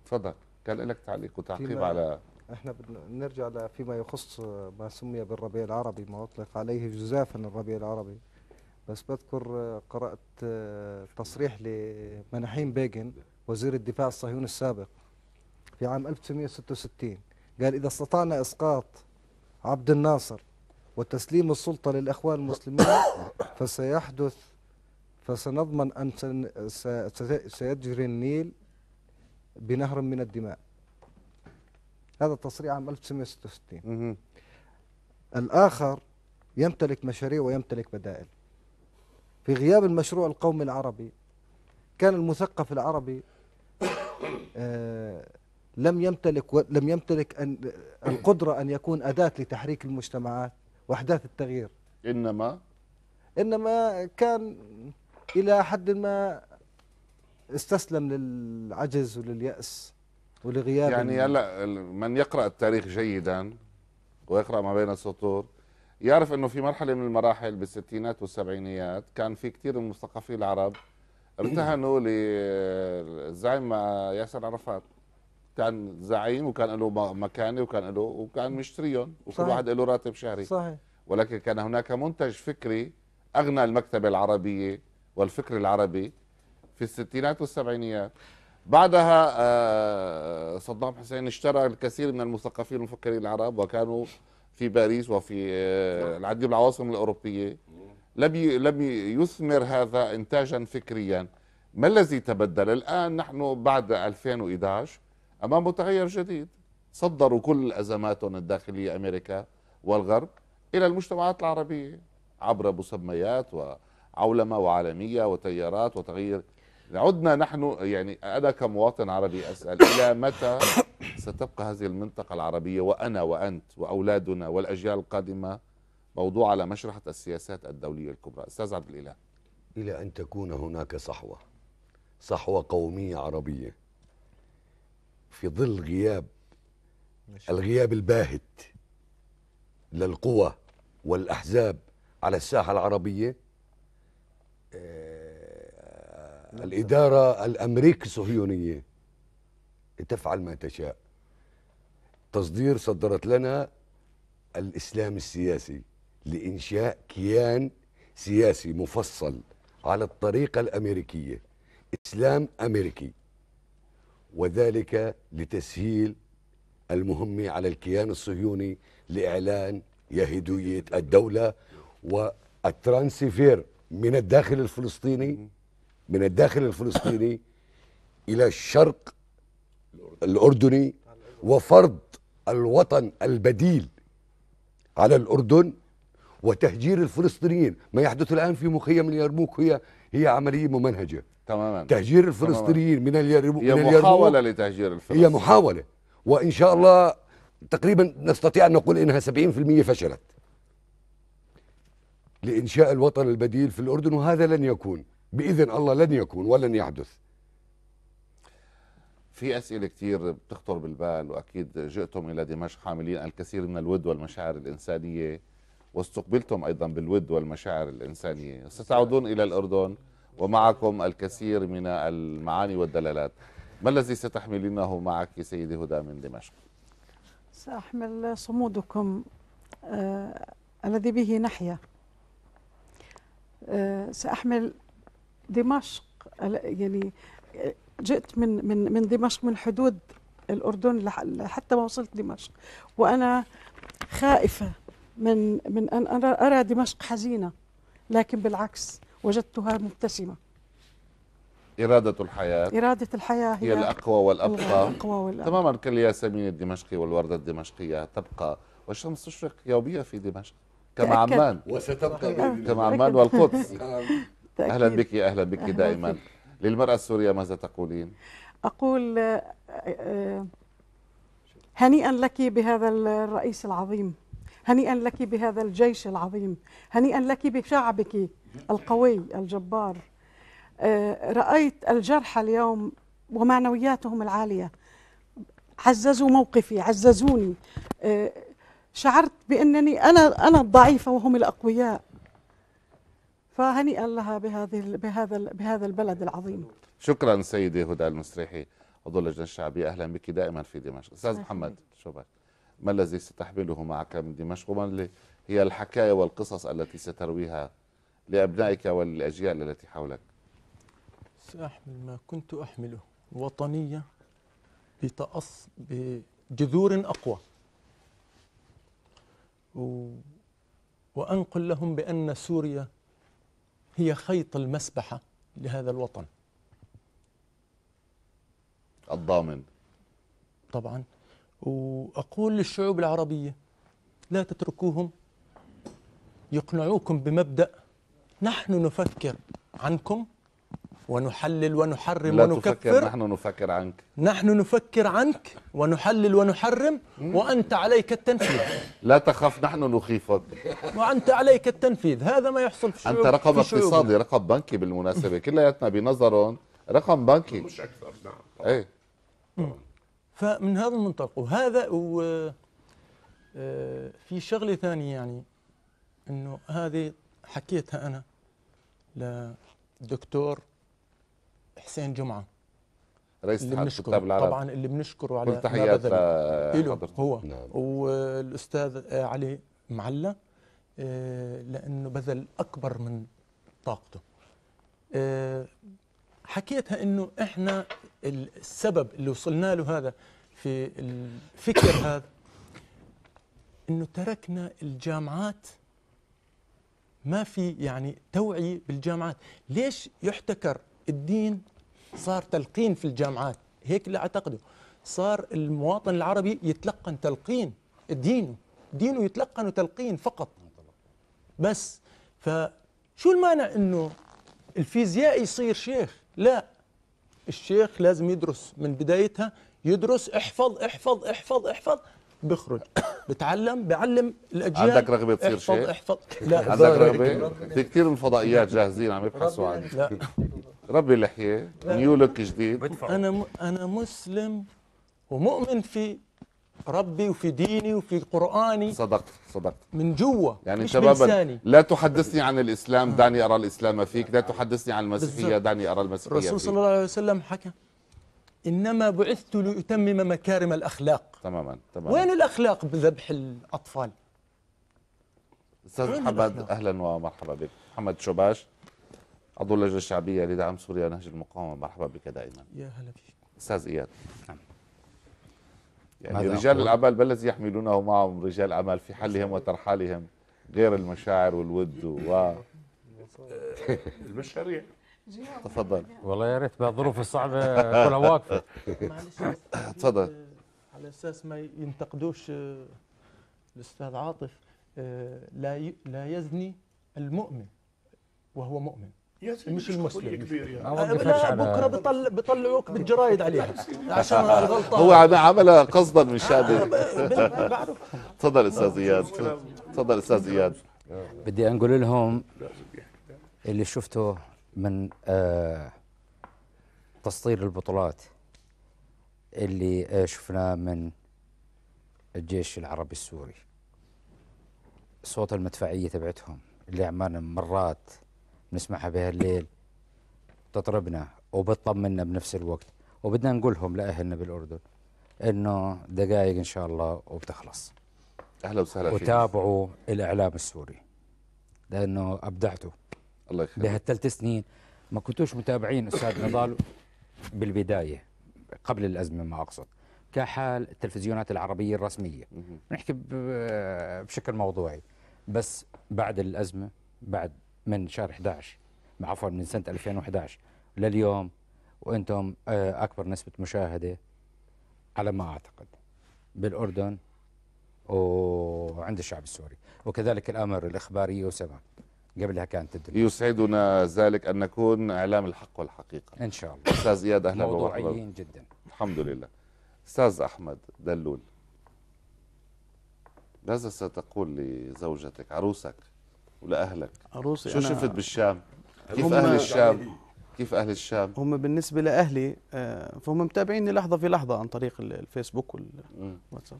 تفضل كان لك تعليق وتعقيب على احنا بنرجع لفيما يخص ما سمي بالربيع العربي ما اطلق عليه جزافا الربيع العربي بس بذكر قرات تصريح لمناحيم بيجن وزير الدفاع الصهيوني السابق في عام 1966 قال إذا استطعنا إسقاط عبد الناصر وتسليم السلطة للإخوان المسلمين فسيحدث فسنضمن أن سيجري النيل بنهر من الدماء هذا التصريح عام 1966 الآخر يمتلك مشاريع ويمتلك بدائل في غياب المشروع القومي العربي كان المثقف العربي آه، لم يمتلك لم يمتلك أن القدرة أن يكون أداة لتحريك المجتمعات وأحداث التغيير إنما إنما كان إلى حد ما استسلم للعجز ولليأس ولغياب يعني هلا من يقرأ التاريخ جيدا ويقرأ ما بين السطور يعرف أنه في مرحلة من المراحل بالستينات والسبعينيات كان في كثير من المثقفين العرب ارتهنوا ايه، للزعيم ياسر عرفات كان زعيم وكان له مكانه وكان له وكان مشتريهم وكل واحد له راتب شهري صحيح ولكن كان هناك منتج فكري اغنى المكتبه العربيه والفكر العربي في الستينات والسبعينيات بعدها آه، صدام حسين اشترى الكثير من المثقفين والمفكرين العرب وكانوا في باريس وفي آه، نعم. العديد من العواصم الاوروبيه لم لم يثمر هذا انتاجا فكريا ما الذي تبدل الان نحن بعد 2011 امام متغير جديد صدروا كل ازماتهم الداخليه امريكا والغرب الى المجتمعات العربيه عبر مسميات وعولمه وعالميه وتيارات وتغيير عدنا نحن يعني انا كمواطن عربي اسال الى متى ستبقى هذه المنطقه العربيه وانا وانت واولادنا والاجيال القادمه موضوع على مشرحة السياسات الدولية الكبرى أستاذ عبد الإله إلى أن تكون هناك صحوة صحوة قومية عربية في ظل غياب الغياب الباهت للقوى والأحزاب على الساحة العربية آه، الإدارة الأمريكية الصهيونية تفعل ما تشاء تصدير صدرت لنا الإسلام السياسي لإنشاء كيان سياسي مفصل على الطريقة الأمريكية إسلام أمريكي وذلك لتسهيل المهمة على الكيان الصهيوني لإعلان يهدوية الدولة والترانسفير من الداخل الفلسطيني من الداخل الفلسطيني إلى الشرق الأردني وفرض الوطن البديل على الأردن وتهجير الفلسطينيين ما يحدث الآن في مخيم اليرموك هي هي عملية ممنهجة تماما تهجير الفلسطينيين تماماً. من اليرموك هي محاولة لتهجير الفلسطينيين هي محاولة وإن شاء نعم. الله تقريبا نستطيع أن نقول إنها 70% فشلت لإنشاء الوطن البديل في الأردن وهذا لن يكون بإذن الله لن يكون ولن يحدث في أسئلة كثير بتخطر بالبال وأكيد جئتم إلى دمشق حاملين الكثير من الود والمشاعر الإنسانية واستقبلتم أيضا بالود والمشاعر الإنسانية ستعودون إلى الأردن ومعكم الكثير من المعاني والدلالات ما الذي ستحملينه معك سيدي هدى من دمشق؟ سأحمل صمودكم آه الذي به نحيا آه سأحمل دمشق يعني آه، جئت من من من دمشق من حدود الأردن لحتى ما وصلت دمشق وأنا خائفة من من ان انا ارى دمشق حزينه لكن بالعكس وجدتها مبتسمه إرادة الحياة إرادة الحياة هي, هي الأقوى والأبقى الأقوى والأبقى تماما كالياسمين الدمشقي والوردة الدمشقية تبقى والشمس تشرق يوميا في دمشق كما عمان وستبقى كما عمان والقدس نعم. أهلا بك أهلا بك دائما للمرأة السورية ماذا تقولين؟ أقول آه، آه، هنيئا لك بهذا الرئيس العظيم هنيئا لك بهذا الجيش العظيم هنيئا لك بشعبك القوي الجبار آه، رأيت الجرحى اليوم ومعنوياتهم العالية عززوا موقفي عززوني آه، شعرت بأنني أنا أنا الضعيفة وهم الأقوياء فهنيئا لها بهذه بهذا بهذا البلد العظيم شكرا سيدي هدى المسرحي عضو اللجنه الشعبيه اهلا بك دائما في دمشق استاذ محمد شو بك ما الذي ستحمله معك من دمشق وما هي الحكاية والقصص التي سترويها لأبنائك والأجيال التي حولك سأحمل ما كنت أحمله وطنية بتأص بجذور أقوى و... وأنقل لهم بأن سوريا هي خيط المسبحة لهذا الوطن الضامن طبعا وأقول للشعوب العربية لا تتركوهم يقنعوكم بمبدأ نحن نفكر عنكم ونحلل ونحرم لا ونكفر تفكر نحن نفكر عنك نحن نفكر عنك ونحلل ونحرم وأنت عليك التنفيذ لا تخف نحن نخيفك وأنت عليك التنفيذ هذا ما يحصل في الشعوب أنت رقم اقتصادي رقم بنكي بالمناسبة كلياتنا بنظرهم رقم بنكي مش أكثر نعم ايه فمن هذا المنطلق وهذا و آه، في شغلة ثانية يعني أنه هذه حكيتها أنا للدكتور حسين جمعة رئيس اللي بنشكره العرب. طبعا اللي بنشكره على كل تحيات له هو نعم. والاستاذ آه، علي معلى آه، لانه بذل اكبر من طاقته حكيتها انه احنا السبب اللي وصلنا له هذا في الفكر هذا انه تركنا الجامعات ما في يعني توعية بالجامعات ليش يحتكر الدين صار تلقين في الجامعات هيك اللي اعتقده صار المواطن العربي يتلقن تلقين دينه دينه يتلقن تلقين فقط بس فشو المانع انه الفيزيائي يصير شيخ لا الشيخ لازم يدرس من بدايتها يدرس احفظ احفظ احفظ احفظ بيخرج بتعلم بيعلم الاجيال عندك رغبه تصير احفظ شيء احفظ لا عندك رغبه في كثير من الفضائيات جاهزين عم يبحثوا عن لا ربي اللحيه نيو لوك جديد انا م... انا مسلم ومؤمن في ربي وفي ديني وفي قراني صدقت صدقت من جوا يعني مش شبابا لا تحدثني عن الاسلام دعني ارى الاسلام فيك لا تحدثني عن المسيحيه دعني ارى المسيحيه الرسول صلى الله عليه وسلم حكى انما بعثت لاتمم مكارم الاخلاق تماما تماما وين الاخلاق بذبح الاطفال استاذ محمد اهلا ومرحبا بك محمد شوباش عضو اللجنه الشعبيه لدعم سوريا نهج المقاومه مرحبا بك دائما يا هلا فيك استاذ اياد نعم يعني رجال أقول. العمل ما الذي يحملونه معهم رجال الاعمال في حلهم وترحالهم غير المشاعر والود و المشاريع تفضل والله يا ريت بالظروف الصعبه كلها واقفه تفضل على اساس ما ينتقدوش آه، الاستاذ عاطف آه، لا لا يزني المؤمن وهو مؤمن مش المسلم كبير يعني. لا بكره بطل بطلعوك بالجرايد عليها عشان غلطان هو عملها قصدا من شان آه، تفضل استاذ اياد تفضل استاذ اياد بدي انقل لهم اللي شفته من آه تسطير البطولات اللي آه شفناه من الجيش العربي السوري صوت المدفعيه تبعتهم اللي عمالنا مرات بنسمعها بهالليل تطربنا وبتطمنا بنفس الوقت وبدنا نقولهم لأهلنا بالأردن إنه دقائق إن شاء الله وبتخلص أهلا وسهلا فيك وتابعوا الإعلام السوري لأنه أبدعته الله يخليك بهالثلاث سنين ما كنتوش متابعين أستاذ نضال بالبداية قبل الأزمة ما أقصد كحال التلفزيونات العربية الرسمية نحكي بشكل موضوعي بس بعد الأزمة بعد من شهر 11 عفوا من سنه 2011 لليوم وانتم آه، اكبر نسبه مشاهده على ما اعتقد بالاردن وعند الشعب السوري وكذلك الامر الاخباري وسبع قبلها كانت الدنيا يسعدنا ذلك ان نكون اعلام الحق والحقيقه ان شاء الله استاذ اياد اهلا موضوعيين جدا الحمد لله استاذ احمد دلول ماذا ستقول لزوجتك عروسك ولاهلك عروسي شو شفت بالشام كيف اهل الشام كيف اهل الشام هم بالنسبه لاهلي آه، فهم متابعيني لحظه في لحظه عن طريق الفيسبوك والواتساب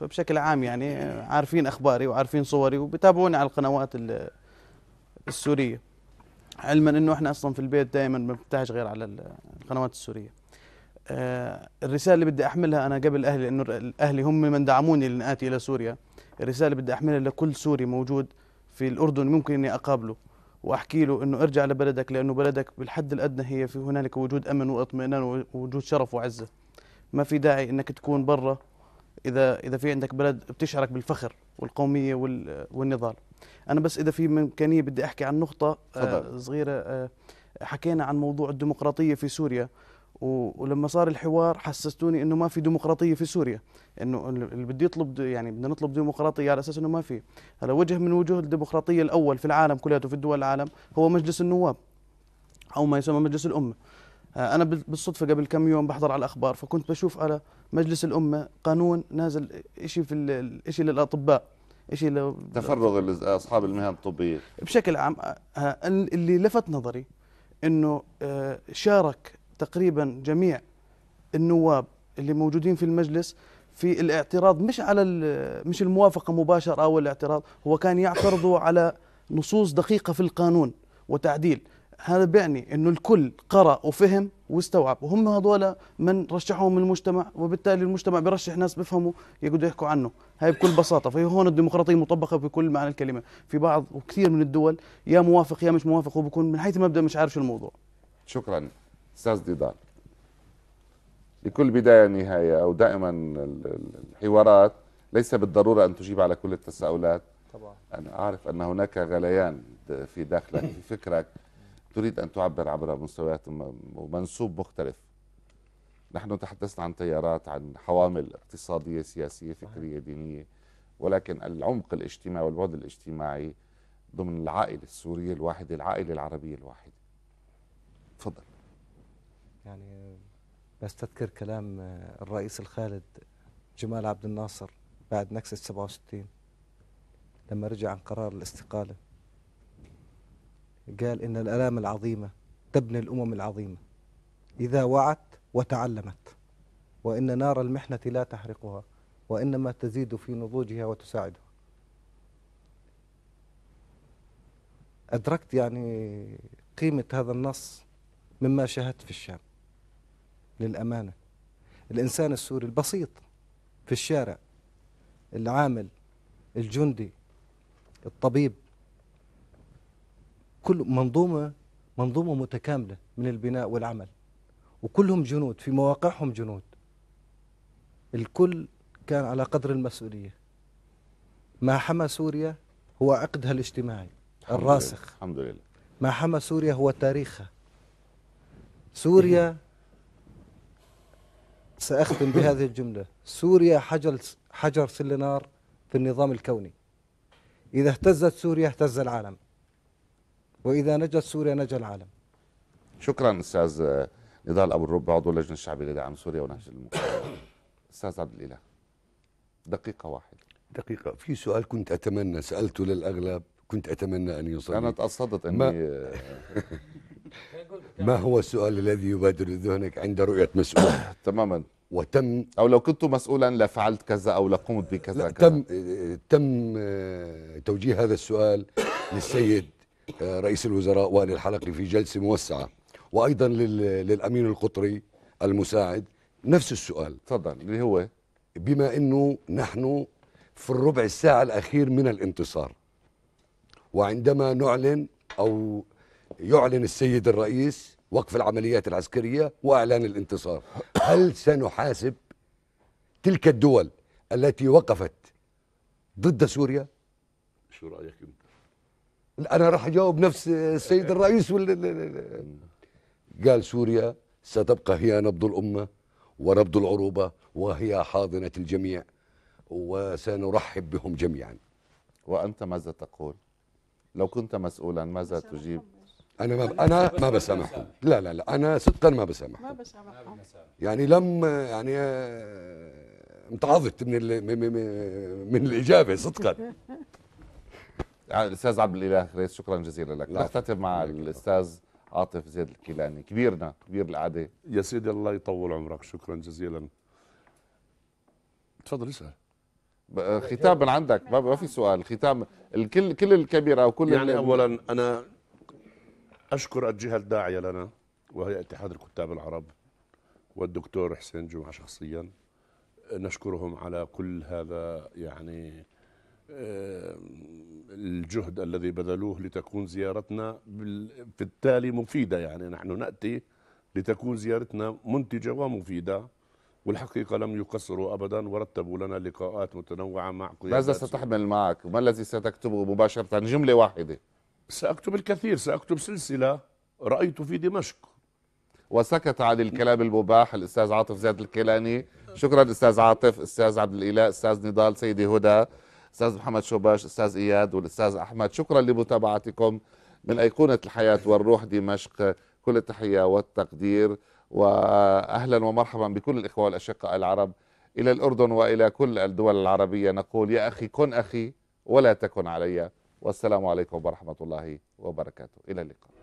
فبشكل عام يعني آه، عارفين اخباري وعارفين صوري وبتابعوني على القنوات السوريه علما انه احنا اصلا في البيت دائما ما بنحتاج غير على القنوات السوريه آه، الرساله اللي بدي احملها انا قبل اهلي لانه اهلي هم من دعموني لنأتي الى سوريا الرساله اللي بدي احملها لكل سوري موجود في الأردن ممكن أني أقابله وأحكي له أنه ارجع لبلدك لأنه بلدك بالحد الأدنى هي في هنالك وجود أمن واطمئنان ووجود شرف وعزة ما في داعي أنك تكون برا إذا إذا في عندك بلد بتشعرك بالفخر والقومية والنضال أنا بس إذا في إمكانية بدي أحكي عن نقطة آه، صغيرة آه، حكينا عن موضوع الديمقراطية في سوريا ولما صار الحوار حسستوني انه ما في ديمقراطيه في سوريا انه اللي بده يطلب يعني بدنا نطلب ديمقراطيه على اساس انه ما في هلا وجه من وجوه الديمقراطيه الاول في العالم كلياته في دول العالم هو مجلس النواب او ما يسمى مجلس الامه آه، انا بالصدفه قبل كم يوم بحضر على الاخبار فكنت بشوف على مجلس الامه قانون نازل شيء في شيء للاطباء شيء ل... تفرغ اصحاب المهن الطبيه بشكل عام آه، اللي لفت نظري انه آه، شارك تقريبا جميع النواب اللي موجودين في المجلس في الاعتراض مش على مش الموافقه مباشره او الاعتراض هو كان يعترضوا على نصوص دقيقه في القانون وتعديل هذا بيعني انه الكل قرا وفهم واستوعب وهم هذول من رشحهم المجتمع وبالتالي المجتمع بيرشح ناس بفهموا يقدروا يحكوا عنه هاي بكل بساطه فهي هون الديمقراطيه مطبقه بكل معنى الكلمه في بعض وكثير من الدول يا موافق يا مش موافق وبكون من حيث المبدا مش عارف شو الموضوع شكرا سازديدان لكل بداية نهاية أو دائما الحوارات ليس بالضرورة أن تجيب على كل التساؤلات طبعا أنا أعرف أن هناك غليان في داخلك في فكرك تريد أن تعبر عبر مستويات ومنسوب مختلف نحن تحدثنا عن تيارات عن حوامل اقتصادية سياسية فكرية دينية ولكن العمق الاجتماعي والبعد الاجتماعي ضمن العائلة السورية الواحدة العائلة العربية الواحدة تفضل يعني بستذكر كلام آه، الرئيس الخالد جمال عبد الناصر بعد نكسة 67 لما رجع عن قرار الاستقالة قال إن الآلام العظيمة تبني الأمم العظيمة إذا وعت وتعلمت وإن نار المحنة لا تحرقها وإنما تزيد في نضوجها وتساعدها أدركت يعني قيمة هذا النص مما شاهدت في الشام للأمانة الإنسان السوري البسيط في الشارع العامل الجندي الطبيب كل منظومة منظومة متكاملة من البناء والعمل وكلهم جنود في مواقعهم جنود الكل كان على قدر المسؤولية ما حمى سوريا هو عقدها الاجتماعي الراسخ لله. الحمد لله ما حمى سوريا هو تاريخها سوريا سأختم بهذه الجملة سوريا حجر, حجر سل نار في النظام الكوني إذا اهتزت سوريا اهتز العالم وإذا نجت سوريا نجا العالم شكرا أستاذ نضال أبو الرب عضو اللجنة الشعبية لدعم سوريا ونهج المقاومة أستاذ عبد الإله دقيقة واحدة دقيقة في سؤال كنت أتمنى سألته للأغلب كنت أتمنى أن يصل أنا تقصدت أني ما هو السؤال الذي يبادر ذهنك عند رؤية مسؤول تماما وتم او لو كنت مسؤولا لفعلت كذا او لقمت بكذا كذا تم تم آه، توجيه هذا السؤال للسيد آه، رئيس الوزراء والي الحلقي في جلسه موسعه وايضا للامين القطري المساعد نفس السؤال تفضل اللي هو بما انه نحن في الربع الساعه الاخير من الانتصار وعندما نعلن او يعلن السيد الرئيس وقف العمليات العسكرية وإعلان الانتصار هل سنحاسب تلك الدول التي وقفت ضد سوريا شو رأيك انت أنا راح أجاوب نفس السيد الرئيس وال... قال سوريا ستبقى هي نبض الأمة ونبض العروبة وهي حاضنة الجميع وسنرحب بهم جميعا وأنت ماذا تقول؟ لو كنت مسؤولا ماذا تجيب؟ انا ما انا ما بسامحهم لا لا لا انا صدقا ما بسامحهم ما بسامحهم يعني لم يعني امتعضت آه، من من الاجابه صدقا يعني الاستاذ عبد الاله رئيس شكرا جزيلا لك نختتم مع الاستاذ عاطف زيد الكيلاني كبيرنا كبير العاده يا سيدي الله يطول عمرك شكرا جزيلا تفضل اسال ختام من عندك ما في سؤال ختام الكل كل الكبيره وكل يعني اولا انا أشكر الجهة الداعية لنا وهي اتحاد الكتاب العرب والدكتور حسين جمعة شخصيا نشكرهم على كل هذا يعني الجهد الذي بذلوه لتكون زيارتنا في التالي مفيدة يعني نحن نأتي لتكون زيارتنا منتجة ومفيدة والحقيقة لم يقصروا أبدا ورتبوا لنا لقاءات متنوعة مع ماذا ستحمل معك؟ ما الذي ستكتبه مباشرة جملة واحدة؟ سأكتب الكثير سأكتب سلسلة رأيت في دمشق وسكت عن الكلام المباح الأستاذ عاطف زياد الكيلاني شكرا أستاذ عاطف أستاذ عبد الإله أستاذ نضال سيدي هدى أستاذ محمد شوباش أستاذ إياد والأستاذ أحمد شكرا لمتابعتكم من أيقونة الحياة والروح دمشق كل التحية والتقدير وأهلا ومرحبا بكل الإخوة والأشقاء العرب إلى الأردن وإلى كل الدول العربية نقول يا أخي كن أخي ولا تكن عليّ والسلام عليكم ورحمة الله وبركاته إلى اللقاء